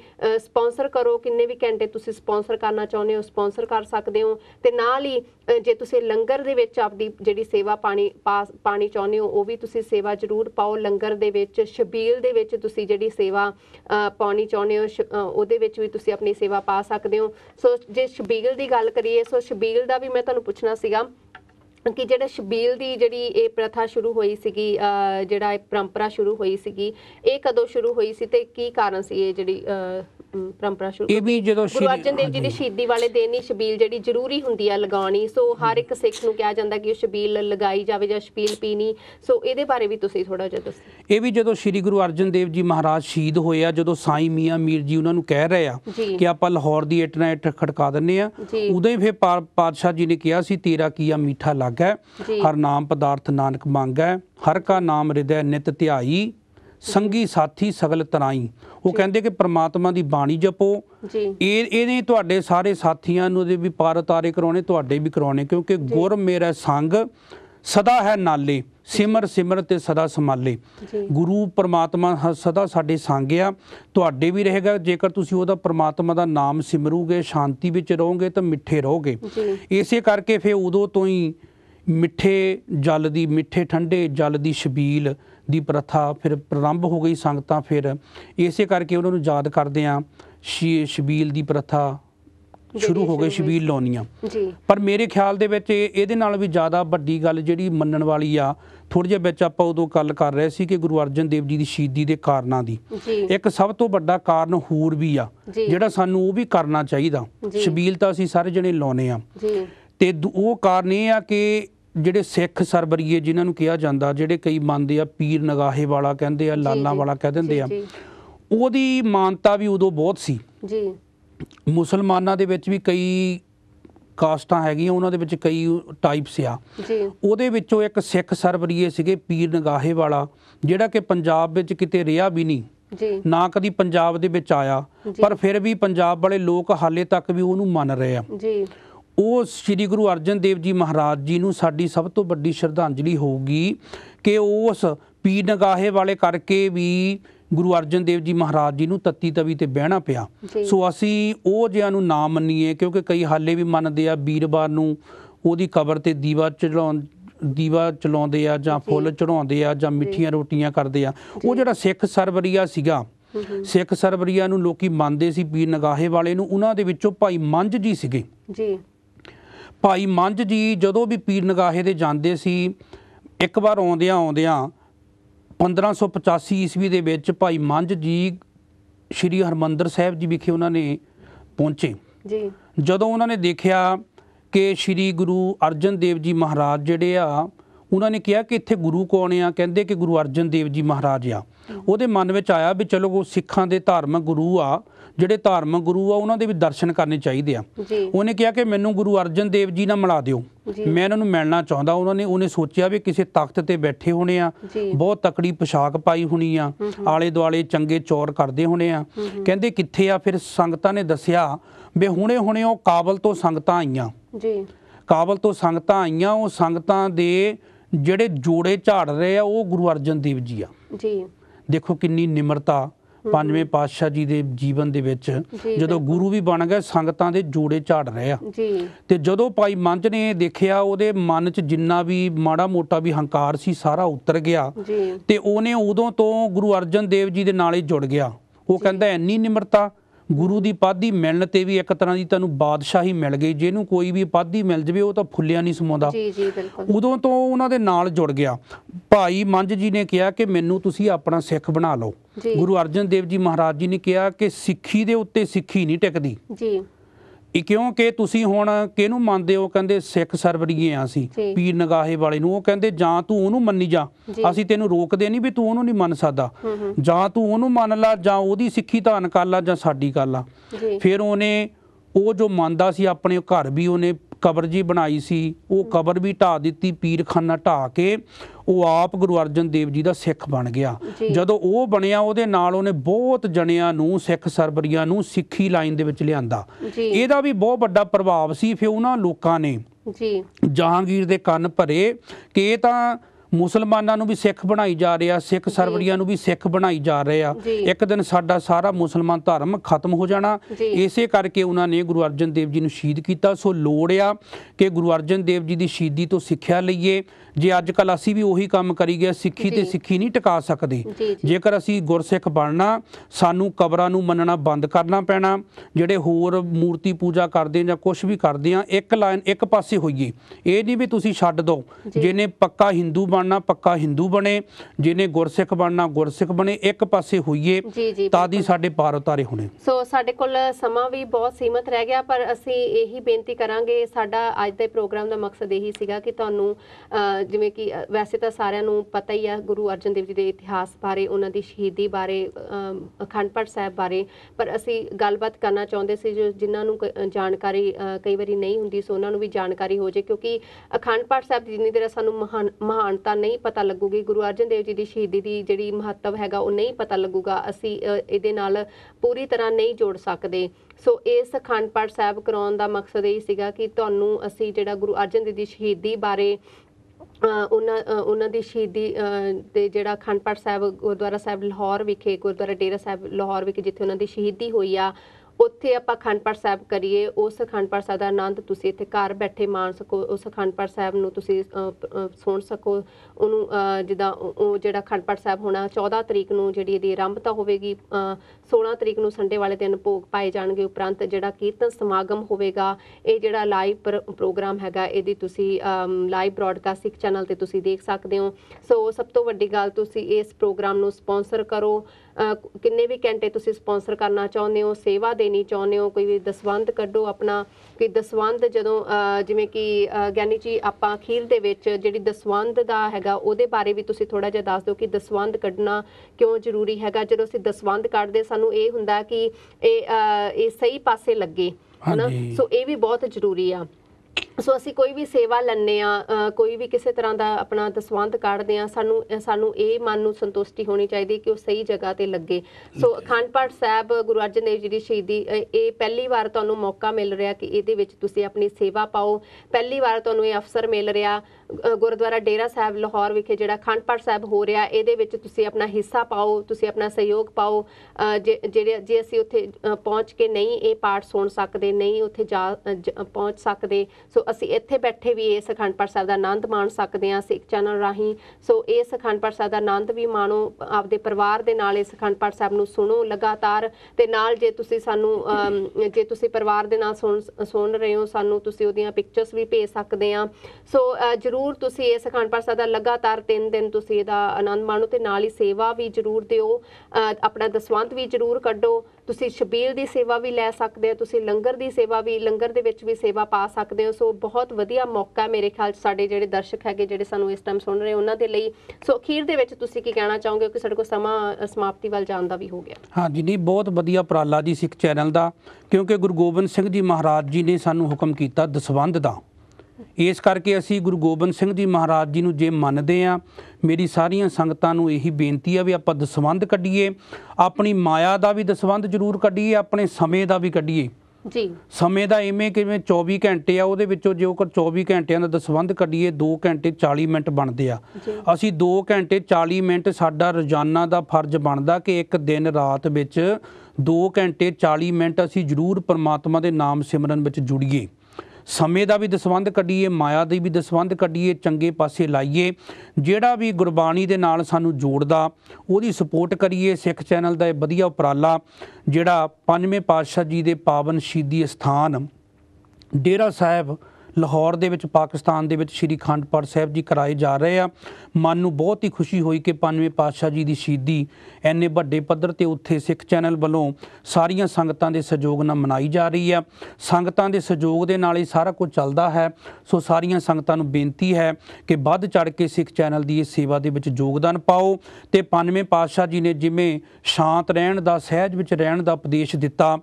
ਸਪான்ਸਰ ਕਰੋ ਕਿੰਨੇ ਵੀ ਘੰਟੇ ਤੁਸੀਂ ਸਪான்ਸਰ ਕਰਨਾ ਚਾਹੁੰਦੇ ਹੋ ਸਪான்ਸਰ ਕਰ ਸਕਦੇ ਹੋ ਤੇ ਨਾਲ ਹੀ ਜੇ ਤੁਸੀਂ ਲੰਗਰ ਦੇ ਵਿੱਚ ਆਪਦੀ ਜਿਹੜੀ ਸੇਵਾ ਪਾਣੀ ਪਾਣੀ ਚਾਹੁੰਦੇ ਹੋ ਉਹ ਵੀ ਤੁਸੀਂ ਸੇਵਾ ਜ਼ਰੂਰ ਪਾਓ ਲੰਗਰ ਦੇ ਵਿੱਚ ਸ਼ਬੀਲ ਦੇ ਵਿੱਚ ਤੁਸੀਂ ਜਿਹੜੀ ਸੇਵਾ ਪਾਉਣੀ ਚਾਹੁੰਦੇ ਹੋ ਉਹਦੇ ਵਿੱਚ ਵੀ ਤੁਸੀਂ ਆਪਣੀ ਸੇਵਾ ਪਾ ਸਕਦੇ ਹੋ ਸੋ ਜੇ ਸ਼ਬੀਲ ਦੀ ਗੱਲ ਕਰੀਏ ਸੋ ਸ਼ਬੀਲ ਦਾ ਵੀ ਮੈਂ ਤੁਹਾਨੂੰ ਪੁੱਛਣਾ ਸੀਗਾ ਕਿ ਜਿਹੜਾ ਸ਼ਬੀਲ ਦੀ ਜਿਹੜੀ ਇਹ ਪ੍ਰਥਾ ਸ਼ੁਰੂ ਹੋਈ ਸੀਗੀ ਜਿਹੜਾ ਇਹ ਪਰੰਪਰਾ ਸ਼ੁਰੂ ਹੋਈ ਸੀਗੀ ਇਹ ਕਦੋਂ ਸ਼ੁਰੂ ਹੋਈ ਸੀ ਤੇ ਕੀ ਕਾਰਨ ਸੀ ਇਹ ਜਿਹੜੀ ਪਰੰਪਰਾ ਸ਼ੁਰੂ ਇਹ ਵੀ ਜਦੋਂ ਗੁਰੂ ਅਰਜਨ ਦੇਵ ਜੀ ਦੀ ਸ਼ਹੀਦੀ ਵਾਲੇ ਦਿਨ ਹੀ ਸ਼ਬੀਲ ਜਿਹੜੀ ਜ਼ਰੂਰੀ ਹੁੰਦੀ ਆ ਲਗਾਉਣੀ ਸੋ ਹਰ ਇੱਕ ਸਿੱਖ ਨੂੰ ਕਿਹਾ ਜਾਂਦਾ ਕਿ ਉਹ ਸ਼ਬੀਲ ਲਗਾਈ ਜਾਵੇ ਜਾਂ ਸ਼ਬੀਲ ਪੀਣੀ ਸੋ ਇਹਦੇ ਬਾਰੇ ਵੀ ਤੁਸੀਂ ਥੋੜਾ ਜਿਹਾ ਦੱਸੋ ਇਹ ਵੀ ਜਦੋਂ ਸ਼੍ਰੀ ਗੁਰੂ ਅਰਜਨ ਦੇਵ ਜੀ ਮਹਾਰਾਜ ਸ਼ਹੀਦ ਹੋਏ ਆ ਜਦੋਂ ਸਾਈ ਮੀਆਂ ਮੀਰ ਜੀ ਉਹਨਾਂ ਨੂੰ ਕਹਿ ਰਹੇ ਆ ਕਿ ਆਪਾਂ ਲਾਹੌਰ ਦੀ ਇਟਨਾ ਏਟ ਖੜਕਾ ਦਿੰਨੇ ਆ ਉਦੋਂ ਹੀ ਫਿਰ ਪਾਤਸ਼ਾਹ ਜੀ ਨੇ ਕਿਹਾ ਸੀ ਤੇਰਾ ਕੀ ਆ ਮੀਠਾ ਲੱਗਾ ਹਰ ਨਾਮ ਪਦਾਰਥ ਨਾਨਕ ਮੰਗਾ ਹਰ ਕਾ ਨਾਮ ਹਿਰਦੈ ਨਿਤ ਧਿਆਈ ਸੰਗੀ ਸਾਥੀ ਸਗਲ ਤਰਾਈ ਉਹ ਕਹਿੰਦੇ ਕਿ ਪ੍ਰਮਾਤਮਾ ਦੀ ਬਾਣੀ ਜਪੋ ਇਹ ਇਹਨੇ ਤੁਹਾਡੇ ਸਾਰੇ ਸਾਥੀਆਂ ਨੂੰ ਦੇ ਵੀ ਪਾਰ ਉਤਾਰੇ ਕਰਾਉਣੇ ਤੁਹਾਡੇ ਵੀ ਕਰਾਉਣੇ ਕਿਉਂਕਿ ਗੁਰ ਮੇਰਾ ਸੰਗ ਸਦਾ ਹੈ ਨਾਲੇ ਸਿਮਰ ਸਿਮਰ ਤੇ ਸਦਾ ਸਮਾਲੇ ਗੁਰੂ ਪਰਮਾਤਮਾ ਸਦਾ ਸਾਡੇ ਸੰਗ ਆ ਤੁਹਾਡੇ ਵੀ ਰਹੇਗਾ ਜੇਕਰ ਤੁਸੀਂ ਉਹਦਾ ਪਰਮਾਤਮਾ ਦਾ ਨਾਮ ਸਿਮਰੂਗੇ ਸ਼ਾਂਤੀ ਵਿੱਚ ਰਹੋਗੇ ਤਾਂ ਮਿੱਠੇ ਰਹੋਗੇ ਇਸੇ ਕਰਕੇ ਫੇ ਉਦੋਂ ਤੋਂ ਹੀ ਮਿੱਠੇ ਜਲ ਦੀ ਮਿੱਠੇ ਠੰਡੇ ਜਲ ਦੀ ਛਬੀਲ ਦੀ ਪ੍ਰਥਾ ਫਿਰ ਪ੍ਰਾਰੰਭ ਹੋ ਗਈ ਸੰਗਤਾਂ ਫਿਰ ਇਸੇ ਕਰਕੇ ਉਹਨਾਂ ਨੂੰ ਯਾਦ ਕਰਦੇ ਆ ਸ਼ਬੀਲ ਦੀ ਪ੍ਰਥਾ ਸ਼ੁਰੂ ਹੋ ਗਈ ਸ਼ਬੀਲ ਲਾਉਣੀਆਂ ਜੀ ਪਰ ਮੇਰੇ ਖਿਆਲ ਦੇ ਵਿੱਚ ਇਹਦੇ ਨਾਲ ਵੀ ਜ਼ਿਆਦਾ ਵੱਡੀ ਗੱਲ ਜਿਹੜੀ ਮੰਨਣ ਵਾਲੀ ਆ ਥੋੜੇ ਜਿਹਾ ਵਿੱਚ ਆਪਾਂ ਉਦੋਂ ਗੱਲ ਕਰ ਰਹੇ ਸੀ ਕਿ ਗੁਰੂ ਅਰਜਨ ਦੇਵ ਜੀ ਦੀ ਸ਼ਹੀਦੀ ਦੇ ਕਾਰਨਾਂ ਦੀ ਇੱਕ ਸਭ ਤੋਂ ਵੱਡਾ ਕਾਰਨ ਹੋਰ ਵੀ ਆ ਜਿਹੜਾ ਸਾਨੂੰ ਉਹ ਵੀ ਕਰਨਾ ਚਾਹੀਦਾ ਸ਼ਬੀਲ ਤਾਂ ਅਸੀਂ ਸਾਰੇ ਜਣੇ ਲਾਉਨੇ ਆ ਜੀ ਤੇ ਉਹ ਕਾਰਨ ਇਹ ਆ ਕਿ ਜਿਹੜੇ ਸਿੱਖ ਸਰਬਰੀਏ ਜਿਨ੍ਹਾਂ ਨੂੰ ਕਿਹਾ ਜਾਂਦਾ ਜਿਹੜੇ ਕਈ ਮੰਨਦੇ ਆ ਪੀਰ ਨਗਾਹੇ ਵਾਲਾ ਕਹਿੰਦੇ ਆ ਲਾਲਾ ਵਾਲਾ ਕਹਿ ਦਿੰਦੇ ਆ ਉਹਦੀ ਮਾਨਤਾ ਵੀ ਉਦੋਂ ਬਹੁਤ ਸੀ ਜੀ ਮੁਸਲਮਾਨਾਂ ਦੇ ਵਿੱਚ ਵੀ ਕਈ ਕਾਸਟਾਂ ਹੈਗੀਆਂ ਉਹਨਾਂ ਦੇ ਵਿੱਚ ਕਈ ਟਾਈਪਸ ਆ ਉਹਦੇ ਵਿੱਚੋਂ ਇੱਕ ਸਿੱਖ ਸਰਬਰੀਏ ਸੀਗੇ ਪੀਰ ਨਗਾਹੇ ਵਾਲਾ ਜਿਹੜਾ ਕਿ ਪੰਜਾਬ ਵਿੱਚ ਕਿਤੇ ਰਿਹਾ ਵੀ ਨਹੀਂ ਜੀ ਨਾ ਕਦੀ ਪੰਜਾਬ ਦੇ ਵਿੱਚ ਆਇਆ ਪਰ ਫਿਰ ਵੀ ਪੰਜਾਬ ਵਾਲੇ ਲੋਕ ਹਾਲੇ ਤੱਕ ਵੀ ਉਹਨੂੰ ਮੰਨ ਰਹੇ ਆ ਜੀ ਉਹ ਸ੍ਰੀ ਗੁਰੂ ਅਰਜਨ ਦੇਵ ਜੀ ਮਹਾਰਾਜ ਜੀ ਨੂੰ ਸਾਡੀ ਸਭ ਤੋਂ ਵੱਡੀ ਸ਼ਰਧਾਂਜਲੀ ਹੋਊਗੀ ਕਿ ਉਸ ਪੀਰ ਨਗਾਹੇ ਵਾਲੇ ਕਰਕੇ ਵੀ ਗੁਰੂ ਅਰਜਨ ਦੇਵ ਜੀ ਮਹਾਰਾਜ ਜੀ ਨੂੰ ਤੱਤੀ ਤਵੀ ਤੇ ਬਹਿਣਾ ਪਿਆ ਸੋ ਅਸੀਂ ਉਹ ਜਿਆਂ ਨੂੰ ਨਾ ਮੰਨੀਏ ਕਿਉਂਕਿ ਕਈ ਹਾਲੇ ਵੀ ਮੰਨਦੇ ਆ ਵੀਰਵਾਰ ਨੂੰ ਉਹਦੀ ਕਬਰ ਤੇ ਦੀਵਾ ਚੜਾਉਣ ਦੀਵਾ ਚਲਾਉਂਦੇ ਆ ਜਾਂ ਫੁੱਲ ਚੜਾਉਂਦੇ ਆ ਜਾਂ ਮਿੱਠੀਆਂ ਰੋਟੀਆਂ ਕਰਦੇ ਆ ਉਹ ਜਿਹੜਾ ਸਿੱਖ ਸਰਵਰੀਆ ਸੀਗਾ ਸਿੱਖ ਸਰਵਰੀਆ ਨੂੰ ਲੋਕੀ ਮੰਨਦੇ ਸੀ ਪੀਰ ਨਗਾਹੇ ਵਾਲੇ ਨੂੰ ਉਹਨਾਂ ਦੇ ਵਿੱਚੋਂ ਭਾਈ ਮੰਝ ਜੀ ਸੀਗੇ ਜੀ ਭਾਈ ਮੰਝ ਜੀ ਜਦੋਂ ਵੀ ਪੀਰ ਨਗਾਹੇ ਦੇ ਜਾਂਦੇ ਸੀ ਇੱਕ ਵਾਰ ਆਉਂਦਿਆਂ ਆਉਂਦਿਆਂ 1585 ਈਸਵੀ ਦੇ ਵਿੱਚ ਭਾਈ ਮੰਝ ਜੀ ਸ਼੍ਰੀ ਹਰਮੰਦਰ ਸਾਹਿਬ ਜੀ ਵਿਖੇ ਉਹਨਾਂ ਨੇ ਪਹੁੰਚੇ ਜੀ ਜਦੋਂ ਉਹਨਾਂ ਨੇ ਦੇਖਿਆ ਕਿ ਸ਼੍ਰੀ ਗੁਰੂ ਅਰਜਨ ਦੇਵ ਜੀ ਮਹਾਰਾਜ ਜਿਹੜੇ ਆ ਉਹਨਾਂ ਨੇ ਕਿਹਾ ਕਿ ਇੱਥੇ ਗੁਰੂ ਕੌਣ ਆ ਕਹਿੰਦੇ ਕਿ ਗੁਰੂ ਅਰਜਨ ਦੇਵ ਜੀ ਮਹਾਰਾਜ ਆ ਉਹਦੇ ਮਨ ਵਿੱਚ ਆਇਆ ਵੀ ਚਲੋ ਉਹ ਸਿੱਖਾਂ ਦੇ ਧਾਰਮਿਕ ਗੁਰੂ ਆ ਜਿਹੜੇ ਧਾਰਮਿਕ ਗੁਰੂ ਆ ਉਹਨਾਂ ਦੇ ਵੀ ਦਰਸ਼ਨ ਕਰਨੇ ਚਾਹੀਦੇ ਆ ਉਹਨੇ ਕਿਹਾ ਕਿ ਮੈਨੂੰ ਗੁਰੂ ਅਰਜਨ ਦੇਵ ਜੀ ਨਾਲ ਮਿਲਾ ਦਿਓ ਮੈਂ ਉਹਨਾਂ ਨੂੰ ਮਿਲਣਾ ਚਾਹੁੰਦਾ ਉਹਨਾਂ ਨੇ ਉਹਨੇ ਸੋਚਿਆ ਵੀ ਕਿਸੇ ਤਖਤ ਤੇ ਬੈਠੇ ਹੋਣੇ ਆ ਬਹੁਤ ਤਕੜੀ ਪੋਸ਼ਾਕ ਪਾਈ ਹੋਣੀ ਆ ਆਲੇ ਦੁਆਲੇ ਚੰਗੇ ਚੌਰ ਕਰਦੇ ਹੋਣੇ ਆ ਕਹਿੰਦੇ ਕਿੱਥੇ ਆ ਫਿਰ ਸੰਗਤਾਂ ਨੇ ਦੱਸਿਆ ਵੀ ਹੁਣੇ-ਹੁਣੇ ਉਹ ਕਾਬਲ ਤੋਂ ਸੰਗਤਾਂ ਆਈਆਂ ਜੀ ਕਾਬਲ ਤੋਂ ਸੰਗਤਾਂ ਆਈਆਂ ਉਹ ਸੰਗਤਾਂ ਦੇ ਜਿਹੜੇ ਜੋੜੇ ਝਾੜ ਰਹੇ ਆ ਉਹ ਗੁਰੂ ਅਰਜਨ ਦੇਵ ਜੀ ਆ ਜੀ ਦੇਖੋ ਕਿੰਨੀ ਨਿਮਰਤਾ ਪੰਜਵੇਂ ਪਾਤਸ਼ਾਹ ਜੀ ਦੇ ਜੀਵਨ ਦੇ ਵਿੱਚ ਜਦੋਂ ਗੁਰੂ ਵੀ ਬਣ ਗਏ ਸੰਗਤਾਂ ਦੇ ਜੋੜੇ ਝਾੜ ਰਹੇ ਆ ਜੀ ਤੇ ਜਦੋਂ ਭਾਈ ਮੰਜ ਨੇ ਦੇਖਿਆ ਉਹਦੇ ਮਨ 'ਚ ਜਿੰਨਾ ਵੀ ਮਾੜਾ ਮੋਟਾ ਵੀ ਹੰਕਾਰ ਸੀ ਸਾਰਾ ਉਤਰ ਗਿਆ ਤੇ ਉਹਨੇ ਉਦੋਂ ਤੋਂ ਗੁਰੂ ਅਰਜਨ ਦੇਵ ਜੀ ਦੇ ਨਾਲ ਹੀ ਜੁੜ ਗਿਆ ਉਹ ਕਹਿੰਦਾ ਇੰਨੀ ਨਿਮਰਤਾ ਗੁਰੂ ਦੀ ਪਾਧੀ ਮਿਲਣ ਤੇ ਵੀ ਇੱਕ ਤਰ੍ਹਾਂ ਦੀ ਤੁਹਾਨੂੰ ਬਾਦਸ਼ਾਹੀ ਮਿਲ ਗਈ ਜਿਹਨੂੰ ਕੋਈ ਵੀ ਪਾਧੀ ਮਿਲ ਜਵੇ ਉਹ ਤਾਂ ਫੁੱਲਿਆ ਨਹੀਂ ਸਮਾਉਂਦਾ ਜੀ ਜੀ ਬਿਲਕੁਲ ਉਦੋਂ ਤੋਂ ਉਹਨਾਂ ਦੇ ਨਾਲ ਜੁੜ ਗਿਆ ਭਾਈ ਮੰਝ ਜੀ ਨੇ ਕਿਹਾ ਕਿ ਮੈਨੂੰ ਤੁਸੀਂ ਆਪਣਾ ਸਿੱਖ ਬਣਾ ਲਓ ਗੁਰੂ ਅਰਜਨ ਦੇਵ ਜੀ ਮਹਾਰਾਜ ਜੀ ਨੇ ਕਿਹਾ ਕਿ ਸਿੱਖੀ ਦੇ ਉੱਤੇ ਸਿੱਖੀ ਨਹੀਂ ਟਿਕਦੀ ਜੀ ਕਿਉਂਕਿ ਤੁਸੀਂ ਹੁਣ ਕਿਹਨੂੰ ਮੰਨਦੇ ਹੋ ਕਹਿੰਦੇ ਸਿੱਖ ਸਰਵਰੀਏ ਆ ਸੀ ਪੀਰ ਨਗਾਹੇ ਵਾਲੇ ਨੂੰ ਉਹ ਕਹਿੰਦੇ ਜਾਂ ਤੂੰ ਉਹਨੂੰ ਮੰਨੀ ਜਾ ਅਸੀਂ ਤੈਨੂੰ ਰੋਕਦੇ ਨਹੀਂ ਵੀ ਤੂੰ ਉਹਨੂੰ ਨਹੀਂ ਮੰਨ ਸਕਦਾ ਜਾਂ ਤੂੰ ਉਹਨੂੰ ਮੰਨ ਲੈ ਜਾਂ ਉਹਦੀ ਸਿੱਖੀ ਧਾਨ ਕਰ ਲਾ ਜਾਂ ਸਾਡੀ ਕਰ ਆ ਫਿਰ ਉਹਨੇ ਉਹ ਜੋ ਮੰਨਦਾ ਸੀ ਆਪਣੇ ਘਰ ਵੀ ਉਹਨੇ ਕਬਰ ਜੀ ਬਣਾਈ ਸੀ ਉਹ ਕਬਰ ਵੀ ਢਾ ਦਿੱਤੀ ਪੀਰਖਾਨਾ ਢਾ ਕੇ ਉਹ ਆਪ ਗੁਰੂ ਅਰਜਨ ਦੇਵ ਜੀ ਦਾ ਸਿੱਖ ਬਣ ਗਿਆ ਜਦੋਂ ਉਹ ਬਣਿਆ ਉਹਦੇ ਨਾਲ ਉਹਨੇ ਬਹੁਤ ਜਣਿਆਂ ਨੂੰ ਸਿੱਖ ਸਰਬਰੀਆਂ ਨੂੰ ਸਿੱਖੀ ਲਾਈਨ ਦੇ ਵਿੱਚ ਲਿਆਂਦਾ ਇਹਦਾ ਵੀ ਬਹੁਤ ਵੱਡਾ ਪ੍ਰਭਾਵ ਸੀ ਫਿਰ ਉਹਨਾਂ ਲੋਕਾਂ ਨੇ ਜੀ ਜਹਾਂਗੀਰ ਦੇ ਕੰਨ ਭਰੇ ਕਿ ਇਹ ਤਾਂ ਮੁਸਲਮਾਨਾਂ ਨੂੰ ਵੀ ਸਿੱਖ ਬਣਾਈ ਜਾ ਰਿਹਾ ਸਿੱਖ ਸਰਵਰੀਆਂ ਨੂੰ ਵੀ ਸਿੱਖ ਬਣਾਈ ਜਾ ਰਿਹਾ ਇੱਕ ਦਿਨ ਸਾਡਾ ਸਾਰਾ ਮੁਸਲਮਾਨ ਧਰਮ ਖਤਮ ਹੋ ਜਾਣਾ ਇਸੇ ਕਰਕੇ ਉਹਨਾਂ ਨੇ ਗੁਰੂ ਅਰਜਨ ਦੇਵ ਜੀ ਨੂੰ ਸ਼ਹੀਦ ਕੀਤਾ ਸੋ ਲੋੜ ਆ ਕਿ ਗੁਰੂ ਅਰਜਨ ਦੇਵ ਜੀ ਦੀ ਸ਼ਹੀਦੀ ਤੋਂ ਸਿੱਖਿਆ ਲਈਏ ਜੇ ਅੱਜ ਕੱਲ ਅਸੀਂ ਵੀ ਉਹੀ ਕੰਮ ਕਰੀ ਗਏ ਸਿੱਖੀ ਤੇ ਸਿੱਖੀ ਨਹੀਂ ਟਿਕਾ ਸਕਦੇ ਜੇਕਰ ਅਸੀਂ ਗੁਰਸਿੱਖ ਬਣਨਾ ਸਾਨੂੰ ਕਬਰਾਂ ਨੂੰ ਮੰਨਣਾ ਬੰਦ ਕਰਨਾ ਪੈਣਾ ਜਿਹੜੇ ਹੋਰ ਮੂਰਤੀ ਪੂਜਾ ਕਰਦੇ ਜਾਂ ਕੁਝ ਵੀ ਕਰਦੇ ਆ ਇੱਕ ਲਾਈਨ ਇੱਕ ਪਾਸੇ ਹੋਈਏ ਇਹ ਨਹੀਂ ਵੀ ਤੁਸੀਂ ਛੱਡ ਦਿਓ ਜਿਹਨੇ ਪੱਕਾ ਹਿੰਦੂ ਬਣ ਬਣਨਾ ਪੱਕਾ ਹਿੰਦੂ ਬਣੇ ਜਿਹਨੇ ਗੁਰਸਿੱਖ ਬਣਨਾ ਗੁਰਸਿੱਖ ਬਣੇ ਇੱਕ ਪਾਸੇ ਹੋਈਏ ਤਾਂ ਦੀ ਸਾਡੇ ਪਾਰ ਉਤਾਰੇ ਹੋਣੇ ਸੋ ਸਾਡੇ ਕੋਲ ਸਮਾਂ ਵੀ ਬਹੁਤ ਸੀਮਤ ਰਹਿ ਗਿਆ ਪਰ ਅਸੀਂ ਇਹੀ ਬੇਨਤੀ ਕਰਾਂਗੇ ਸਾਡਾ ਅੱਜ ਦੇ ਪ੍ਰੋਗਰਾਮ ਦਾ ਮਕਸਦ ਇਹੀ ਸੀਗਾ ਕਿ ਤੁਹਾਨੂੰ ਜਿਵੇਂ ਕਿ ਵੈਸੇ ਤਾਂ ਸਾਰਿਆਂ ਨੂੰ ਪਤਾ ਹੀ ਆ ਗੁਰੂ ਅਰਜਨ ਦੇਵ ਜੀ ਦੇ ਇਤਿਹਾਸ ਬਾਰੇ ਉਹਨਾਂ ਦੀ ਸ਼ਹੀਦੀ ਬਾਰੇ ਅਖੰਡ ਪਾਠ ਸਾਹਿਬ ਬਾਰੇ ਪਰ ਅਸੀਂ ਗੱਲਬਾਤ ਕਰਨਾ ਚਾਹੁੰਦੇ ਸੀ ਜੋ ਜਿਨ੍ਹਾਂ ਨੂੰ ਜਾਣਕਾਰੀ ਕਈ ਵਾਰੀ ਨਹੀਂ ਹੁੰਦੀ ਸੋ ਉਹਨਾਂ ਨੂੰ ਵੀ ਜਾਣਕਾਰੀ ਹੋ ਜੇ ਕਿਉਂਕਿ ਅਖੰਡ ਪਾਠ ਸਾਹਿਬ ਜਿੰਨੀ ਦੇਰ ਸਾਨੂੰ ਮਹਾਨ ਮਹਾਨ ਤਾਂ ਨਹੀਂ ਪਤਾ ਲੱਗੂਗੀ ਗੁਰੂ ਅਰਜਨ ਦੇਵ ਜੀ ਦੀ ਸ਼ਹੀਦੀ ਦੀ ਜਿਹੜੀ ਮਹੱਤਵ ਹੈਗਾ ਉਹ ਨਹੀਂ ਪਤਾ ਲੱਗੂਗਾ ਅਸੀਂ ਇਹਦੇ ਨਾਲ ਪੂਰੀ ਤਰ੍ਹਾਂ ਨਹੀਂ ਜੋੜ ਸਕਦੇ ਸੋ ਇਸ ਅਖੰਡ ਪਾਠ ਸਾਹਿਬ ਕਰਾਉਣ ਦਾ ਮਕਸਦ ਇਹ ਸੀਗਾ ਕਿ ਤੁਹਾਨੂੰ ਅਸੀਂ ਜਿਹੜਾ ਗੁਰੂ ਅਰਜਨ ਦੇਵ ਦੀ ਸ਼ਹੀਦੀ ਬਾਰੇ ਉਹਨਾਂ ਉਹਨਾਂ ਦੀ ਸ਼ਹੀਦੀ ਤੇ ਜਿਹੜਾ ਖੰਡ ਪਾਠ ਸਾਹਿਬ ਗੁਰਦੁਆਰਾ ਸਾਹਿਬ ਲਾਹੌਰ ਵਿਖੇ ਗੁਰਦੁਆਰਾ ਡੇਰਾ ਸਾਹਿਬ ਲਾਹੌਰ ਵਿਖੇ ਜਿੱਥੇ ਉਹਨਾਂ ਦੀ ਸ਼ਹੀਦੀ ਹੋਈ ਆ ਉੱਥੇ ਆਪਾਂ ਖੰਡਪੜ ਸਾਹਿਬ ਕਰੀਏ ਉਸ ਖੰਡਪੜ ਸਾਹਿਬ ਦਾ ਆਨੰਦ ਤੁਸੀਂ ਇੱਥੇ ਘਰ ਬੈਠੇ ਮਾਣ ਸਕੋ ਉਸ ਖੰਡਪੜ ਸਾਹਿਬ ਨੂੰ ਤੁਸੀਂ ਸੁਣ ਸਕੋ ਉਹਨੂੰ ਜਿੱਦਾਂ ਉਹ ਜਿਹੜਾ ਖੰਡਪੜ ਸਾਹਿਬ ਹੋਣਾ 14 ਤਰੀਕ ਨੂੰ ਜਿਹੜੀ ਇਹਦੀ ਆਰੰਭਤਾ ਹੋਵੇਗੀ 16 ਤਰੀਕ ਨੂੰ ਸੰਡੇ ਵਾਲੇ ਦਿਨ ਭੋਗ ਪਾਏ ਜਾਣਗੇ ਉਪਰੰਤ ਜਿਹੜਾ ਕੀਰਤਨ ਸਮਾਗਮ ਹੋਵੇਗਾ ਇਹ ਜਿਹੜਾ ਲਾਈਵ ਪ੍ਰੋਗਰਾਮ ਹੈਗਾ ਇਹਦੀ ਤੁਸੀਂ ਲਾਈਵ ਬ੍ਰਾਡਕਾਸਟ ਇੱਕ ਚੈਨਲ ਤੇ ਤੁਸੀਂ ਦੇਖ ਸਕਦੇ ਹੋ ਸੋ ਸਭ ਤੋਂ ਵੱਡੀ ਗੱਲ ਤੁਸੀਂ ਇਸ ਪ੍ਰੋਗਰਾਮ ਨੂੰ ਸਪான்ਸਰ ਕਰੋ ਕਿੰਨੇ ਵੀ ਘੰਟੇ ਤੁਸੀਂ ਸਪான்ਸਰ ਕਰਨਾ ਚਾਹੁੰਦੇ ਹੋ ਸੇਵਾ ਦੇਣੀ ਚਾਹੁੰਦੇ ਹੋ ਕੋਈ ਦਸਵੰਦ ਕੱਢੋ ਆਪਣਾ ਕਿ ਦਸਵੰਦ ਜਦੋਂ ਜਿਵੇਂ ਕਿ ਗਿਆਨੀ ਜੀ ਆਪਾਂ ਅਖੀਰ ਦੇ ਵਿੱਚ ਜਿਹੜੀ ਦਸਵੰਦ ਦਾ ਹੈਗਾ ਉਹਦੇ ਬਾਰੇ ਵੀ ਤੁਸੀਂ ਥੋੜਾ ਜਿਹਾ ਦੱਸ ਦਿਓ ਕਿ ਦਸਵੰਦ ਕੱਢਣਾ ਕਿਉਂ ਜ਼ਰੂਰੀ ਹੈਗਾ ਜਦੋਂ ਅਸੀਂ ਦਸਵੰਦ ਕੱਢਦੇ ਸਾਨੂੰ ਇਹ ਹੁੰਦਾ ਕਿ ਇਹ ਇਹ ਸਹੀ ਪਾਸੇ ਲੱਗੇ ਹਨਾ ਸੋ ਇਹ ਵੀ ਬਹੁਤ ਜ਼ਰੂਰੀ ਆ ਸੋ ਅਸੀਂ ਕੋਈ ਵੀ ਸੇਵਾ ਲੰਨੇ ਆ ਕੋਈ ਵੀ ਕਿਸੇ ਤਰ੍ਹਾਂ ਦਾ ਆਪਣਾ ਦਸਵੰਤ ਕੱਢਦੇ ਆ ਸਾਨੂੰ ਸਾਨੂੰ ਇਹ ਮਨ ਨੂੰ ਸੰਤੁਸ਼ਟੀ ਹੋਣੀ ਚਾਹੀਦੀ ਕਿ ਉਹ ਸਹੀ ਜਗ੍ਹਾ ਤੇ ਲੱਗੇ ਸੋ ਅਖੰਡ ਪਾਠ ਸਾਹਿਬ ਗੁਰੂ ਅਰਜਨ ਦੇਵ ਜੀ ਦੀ ਸ਼ਹੀਦੀ ਇਹ ਪਹਿਲੀ ਵਾਰ ਤੁਹਾਨੂੰ ਮੌਕਾ ਮਿਲ ਰਿਹਾ ਕਿ ਇਹਦੇ ਵਿੱਚ ਤੁਸੀਂ ਆਪਣੀ ਸੇਵਾ ਪਾਓ ਪਹਿਲੀ ਵਾਰ ਤੁਹਾਨੂੰ ਇਹ ਅਫਸਰ ਮਿਲ ਰਿਹਾ ਗੁਰਦੁਆਰਾ ਡੇਰਾ ਸਾਹਿਬ ਲਾਹੌਰ ਵਿਖੇ ਜਿਹੜਾ ਖੰਡਪਾਠ ਸਾਹਿਬ ਹੋ ਰਿਹਾ ਇਹਦੇ ਵਿੱਚ ਤੁਸੀਂ ਆਪਣਾ ਹਿੱਸਾ ਪਾਓ ਤੁਸੀਂ ਆਪਣਾ ਸਹਿਯੋਗ ਪਾਓ ਜਿਹੜੇ ਜੇ ਅਸੀਂ ਉੱਥੇ ਪਹੁੰਚ ਕੇ ਨਹੀਂ ਇਹ ਪਾਠ ਸੁਣ ਸਕਦੇ ਨਹੀਂ ਉੱਥੇ ਜਾ ਪਹੁੰਚ ਸਕਦੇ ਸੋ ਅਸੀਂ ਇੱਥੇ ਬੈਠੇ ਵੀ ਇਸ ਅਖੰਡ ਸਾਹਿਬ ਦਾ ਆਨੰਦ ਮਾਣ ਸਕਦੇ ਹਾਂ ਸਿੱਖ ਚੈਨਲ ਰਾਹੀਂ ਸੋ ਇਸ ਅਖੰਡ ਸਾਹਿਬ ਦਾ ਆਨੰਦ ਵੀ ਮਾਣੋ ਆਪਦੇ ਪਰਿਵਾਰ ਦੇ ਨਾਲ ਇਸ ਅਖੰਡ ਸਾਹਿਬ ਨੂੰ ਸੁਣੋ ਲਗਾਤਾਰ ਤੇ ਨਾਲ ਜੇ ਤੁਸੀਂ ਸਾਨੂੰ ਜੇ ਤੁਸੀਂ ਪਰਿਵਾਰ ਦੇ ਨਾਲ ਸੁਣ ਰਹੇ ਹੋ ਸਾਨੂੰ ਤੁਸੀਂ ਉਹਦੀਆਂ ਪਿਕਚਰਸ ਵੀ ਭੇਜ ਸਕਦੇ ਆ ਸੋ ਜਰੂਰ ਤੁਸੀਂ ਇਸ ਅਖੰਡ ਪਾਠ ਸਾਹਿਬ ਦਾ ਲਗਾਤਾਰ 3 ਦਿਨ ਤੁਸੀਂ ਇਹਦਾ ਆਨੰਦ ਮਾਣੋ ਤੇ ਨਾਲ ਹੀ ਸੇਵਾ ਵੀ ਜਰੂਰ ਦਿਓ ਆਪਣਾ ਦਸਵੰਤ ਵੀ ਜਰੂਰ ਕੱਢੋ ਤੁਸੀਂ ਸ਼ਬੀਲ ਦੀ ਸੇਵਾ ਵੀ ਲੈ ਸਕਦੇ ਹੋ ਤੁਸੀਂ ਲੰਗਰ ਦੀ ਸੇਵਾ ਵੀ ਲੰਗਰ ਦੇ ਵਿੱਚ ਵੀ ਸੇਵਾ ਪਾ ਸਕਦੇ ਹੋ ਸੋ ਬਹੁਤ ਵਧੀਆ ਮੌਕਾ ਮੇਰੇ ਖਿਆਲ ਚ ਸਾਡੇ ਜਿਹੜੇ ਦਰਸ਼ਕ ਹੈਗੇ ਜਿਹੜੇ ਸਾਨੂੰ ਇਸ ਟਾਈਮ ਸੁਣ ਰਹੇ ਉਹਨਾਂ ਦੇ ਲਈ ਸੋ ਅਖੀਰ ਦੇ ਵਿੱਚ ਤੁਸੀਂ ਕੀ ਕਹਿਣਾ ਚਾਹੋਗੇ ਕਿ ਸਾਡੇ ਕੋਲ ਸਮਾਂ ਸਮਾਪਤੀ ਵੱਲ ਜਾਣ ਦਾ ਵੀ ਹੋ ਗਿਆ ਹਾਂਜੀ ਨਹੀਂ ਬਹੁਤ ਵਧੀਆ ਪ੍ਰਾਲਾ ਜੀ ਸਿੱਖ ਚੈਨਲ ਦਾ ਕਿਉਂਕਿ ਗੁਰੂ ਗੋਬਿੰਦ ਸਿੰਘ ਜੀ ਮਹਾਰਾਜ ਜੀ ਨੇ ਸਾਨੂੰ ਹੁਕਮ ਕੀਤਾ ਦਸਵੰਦ ਦਾ ਇਸ ਕਰਕੇ ਅਸੀਂ ਗੁਰੂ ਗੋਬਿੰਦ ਸਿੰਘ ਜੀ ਮਹਾਰਾਜ ਜੀ ਨੂੰ ਜੇ ਮੰਨਦੇ ਆ ਮੇਰੀ ਸਾਰੀਆਂ ਸੰਗਤਾਂ ਨੂੰ ਇਹੀ ਬੇਨਤੀ ਆ ਵੀ ਆਪਾਂ ਦਸਵੰਧ ਕੱਢੀਏ ਆਪਣੀ ਮਾਇਆ ਦਾ ਵੀ ਦਸਵੰਧ ਜ਼ਰੂਰ ਕੱਢੀਏ ਆਪਣੇ ਸਮੇਂ ਦਾ ਵੀ ਕੱਢੀਏ ਜੀ ਸਮੇਂ ਦਾ ਐਵੇਂ ਕਿਵੇਂ 24 ਘੰਟੇ ਆ ਉਹਦੇ ਵਿੱਚੋਂ ਜੇਕਰ 24 ਘੰਟਿਆਂ ਦਾ ਦਸਵੰਧ ਕੱਢੀਏ 2 ਘੰਟੇ 40 ਮਿੰਟ ਬਣਦੇ ਆ ਅਸੀਂ 2 ਘੰਟੇ 40 ਮਿੰਟ ਸਾਡਾ ਰੋਜ਼ਾਨਾ ਦਾ ਫਰਜ਼ ਬਣਦਾ ਕਿ ਇੱਕ ਦਿਨ ਰਾਤ ਵਿੱਚ 2 ਘੰਟੇ 40 ਮਿੰਟ ਅਸੀਂ ਜ਼ਰੂਰ ਪਰਮਾਤਮਾ ਦੇ ਨਾਮ ਸਿਮਰਨ ਵਿੱਚ ਜੁੜੀਏ ਸਮੇਂ ਦਾ ਵੀ ਦਸਵੰਧ ਕੱਢੀਏ ਮਾਇਆ ਦੀ ਵੀ ਦਸਵੰਧ ਕੱਢੀਏ ਚੰਗੇ ਪਾਸੇ ਲਾਈਏ ਜਿਹੜਾ ਵੀ ਗੁਰਬਾਣੀ ਦੇ ਨਾਲ ਸਾਨੂੰ ਜੋੜਦਾ ਉਹਦੀ ਸਪੋਰਟ ਕਰੀਏ ਸਿੱਖ ਚੈਨਲ ਦਾ ਇਹ ਵਧੀਆ ਉਪਰਾਲਾ ਜਿਹੜਾ ਪੰਜਵੇਂ ਪਾਤਸ਼ਾਹ ਜੀ ਦੇ ਪਾਵਨ ਸ਼ੀਦੀ ਸਥਾਨ ਡੇਰਾ ਸਾਹਿਬ ਲਾਹੌਰ ਦੇ ਵਿੱਚ ਪਾਕਿਸਤਾਨ ਦੇ ਵਿੱਚ ਸ਼੍ਰੀ ਖੰਡਪੜ ਸਾਹਿਬ ਜੀ ਕਰਾਏ ਜਾ ਰਹੇ ਆ ਮਨ ਨੂੰ ਬਹੁਤ ਹੀ ਖੁਸ਼ੀ ਹੋਈ ਕਿ ਪੰਜਵੇਂ ਪਾਤਸ਼ਾਹ ਜੀ ਦੀ ਸ਼ਹੀਦੀ ਐਨੇ ਵੱਡੇ ਪੱਧਰ ਤੇ ਉੱਥੇ ਸਿੱਖ ਚੈਨਲ ਵੱਲੋਂ ਸਾਰੀਆਂ ਸੰਗਤਾਂ ਦੇ ਸਹਿਯੋਗ ਨਾਲ ਮਨਾਈ ਜਾ ਰਹੀ ਆ ਸੰਗਤਾਂ ਦੇ ਸਹਿਯੋਗ ਦੇ ਨਾਲ ਹੀ ਸਾਰਾ ਕੁਝ ਚੱਲਦਾ ਹੈ ਸੋ ਸਾਰੀਆਂ ਸੰਗਤਾਂ ਨੂੰ ਬੇਨਤੀ ਹੈ ਕਿ ਵੱਧ ਚੜ ਕੇ ਸਿੱਖ ਚੈਨਲ ਦੀ ਇਸ ਸੇਵਾ ਦੇ ਵਿੱਚ ਯੋਗਦਾਨ ਪਾਓ ਤੇ ਪੰਜਵੇਂ ਪਾਤਸ਼ਾਹ ਜੀ ਨੇ ਜਿਵੇਂ ਸ਼ਾਂਤ ਰਹਿਣ ਦਾ ਸਹਿਜ ਵਿੱਚ ਰਹਿਣ ਦਾ ਉਪਦੇਸ਼ ਦਿੱਤਾ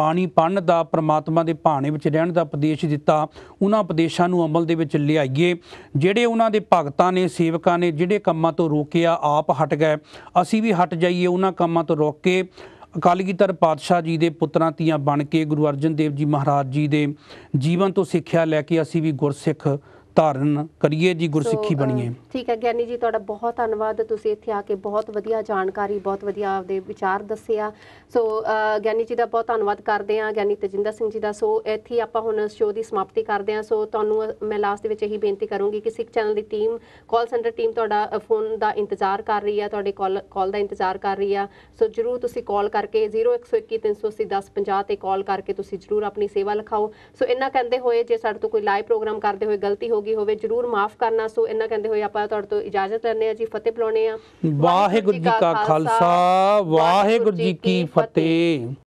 ਬਾਣੀ ਪੜਨ ਦਾ ਪ੍ਰਮਾਤਮਾ ਦੇ ਭਾਣੇ ਵਿੱਚ ਰਹਿਣ ਦਾ ਉਪਦੇਸ਼ ਦਿੱਤਾ ਉਹਨਾਂ ਉਹਨਾਂ ਉਪਦੇਸ਼ਾਂ ਨੂੰ ਅਮਲ ਦੇ ਵਿੱਚ ਲਿਆਈਏ ਜਿਹੜੇ ਉਹਨਾਂ ਦੇ ਭਗਤਾਂ ਨੇ ਸੇਵਕਾਂ ਨੇ ਜਿਹੜੇ ਕੰਮਾਂ ਤੋਂ ਰੋਕਿਆ ਆਪ ਹਟ ਗਏ ਅਸੀਂ ਵੀ ਹਟ ਜਾਈਏ ਉਹਨਾਂ ਕੰਮਾਂ ਤੋਂ ਰੋਕ ਕੇ ਅਕਾਲੀ ਤਰ ਪਾਤਸ਼ਾਹ ਜੀ ਦੇ ਪੁੱਤਰਾਂ ਤੀਆਂ ਬਣ ਕੇ ਗੁਰੂ ਅਰਜਨ ਦੇਵ ਜੀ ਮਹਾਰਾਜ ਜੀ ਦੇ ਜੀਵਨ ਤੋਂ ਸਿੱਖਿਆ ਲੈ ਕੇ ਅਸੀਂ ਵੀ ਗੁਰਸਿੱਖ ਧਾਰਨ ਕਰੀਏ ਜੀ ਗੁਰਸਿੱਖੀ ਬਣੀਏ ਠੀਕ ਹੈ ਗਿਆਨੀ ਜੀ ਤੁਹਾਡਾ ਬਹੁਤ ਧੰਨਵਾਦ ਤੁਸੀਂ ਇੱਥੇ ਆ ਕੇ ਬਹੁਤ ਵਧੀਆ ਜਾਣਕਾਰੀ ਬਹੁਤ ਵਧੀਆ ਆਪਦੇ ਵਿਚਾਰ ਦੱਸਿਆ ਸੋ ਗਿਆਨੀ ਜੀ ਦਾ ਬਹੁਤ ਧੰਨਵਾਦ ਕਰਦੇ ਆ ਗਿਆਨੀ ਤਜਿੰਦਰ ਸਿੰਘ ਜੀ ਦਾ ਸੋ ਇੱਥੇ ਆਪਾਂ ਹੁਣ ਸ਼ੋਅ ਦੀ ਸਮਾਪਤੀ ਕਰਦੇ ਆ ਸੋ ਤੁਹਾਨੂੰ ਮੈਂ ਲਾਸਟ ਦੇ ਵਿੱਚ ਇਹੀ ਬੇਨਤੀ ਕਰੂੰਗੀ ਕਿ ਸਿੱਖ ਚੈਨਲ ਦੀ ਟੀਮ ਕਾਲ ਸੈਂਟਰ ਟੀਮ ਤੁਹਾਡਾ ਫੋਨ ਦਾ ਇੰਤਜ਼ਾਰ ਕਰ ਰਹੀ ਆ ਤੁਹਾਡੇ ਕਾਲ ਕਾਲ ਦਾ ਇੰਤਜ਼ਾਰ ਕਰ ਰਹੀ ਆ ਸੋ ਜਰੂਰ ਤੁਸੀਂ ਕਾਲ ਕਰਕੇ 01213801050 ਤੇ ਕਾਲ ਕਰਕੇ ਤੁਸੀਂ ਜਰੂਰ ਆਪਣੀ ਸੇਵਾ ਲਿਖਾਓ ਸੋ ਇੰਨਾ ਕਹਿੰਦੇ ਹੋਏ ਜੇ ਸਾਡੇ ਤੋਂ ਕੋਈ ਲਾਈਵ ਪ੍ਰੋਗਰਾਮ ਕਰਦੇ ਹੋਏ ਗਲਤੀ ਹੋ ਗਈ ਹੋਵੇ ਜਰੂਰ ਮਾਫ ਕਰਨਾ ਸੋ ਇਹਨਾਂ ਕਹਿੰਦੇ ਹੋਏ ਆਪਾਂ ਤੁਹਾਡੇ ਤੋਂ ਇਜਾਜ਼ਤ ਲੈਣੇ ਆ ਜੀ ਫਤਿਹ ਬੁਲਾਉਣੇ ਆ ਵਾਹਿਗੁਰੂ ਜੀ ਕਾ ਖਾਲਸਾ ਵਾਹਿਗੁਰੂ ਜੀ ਕੀ ਫਤਿਹ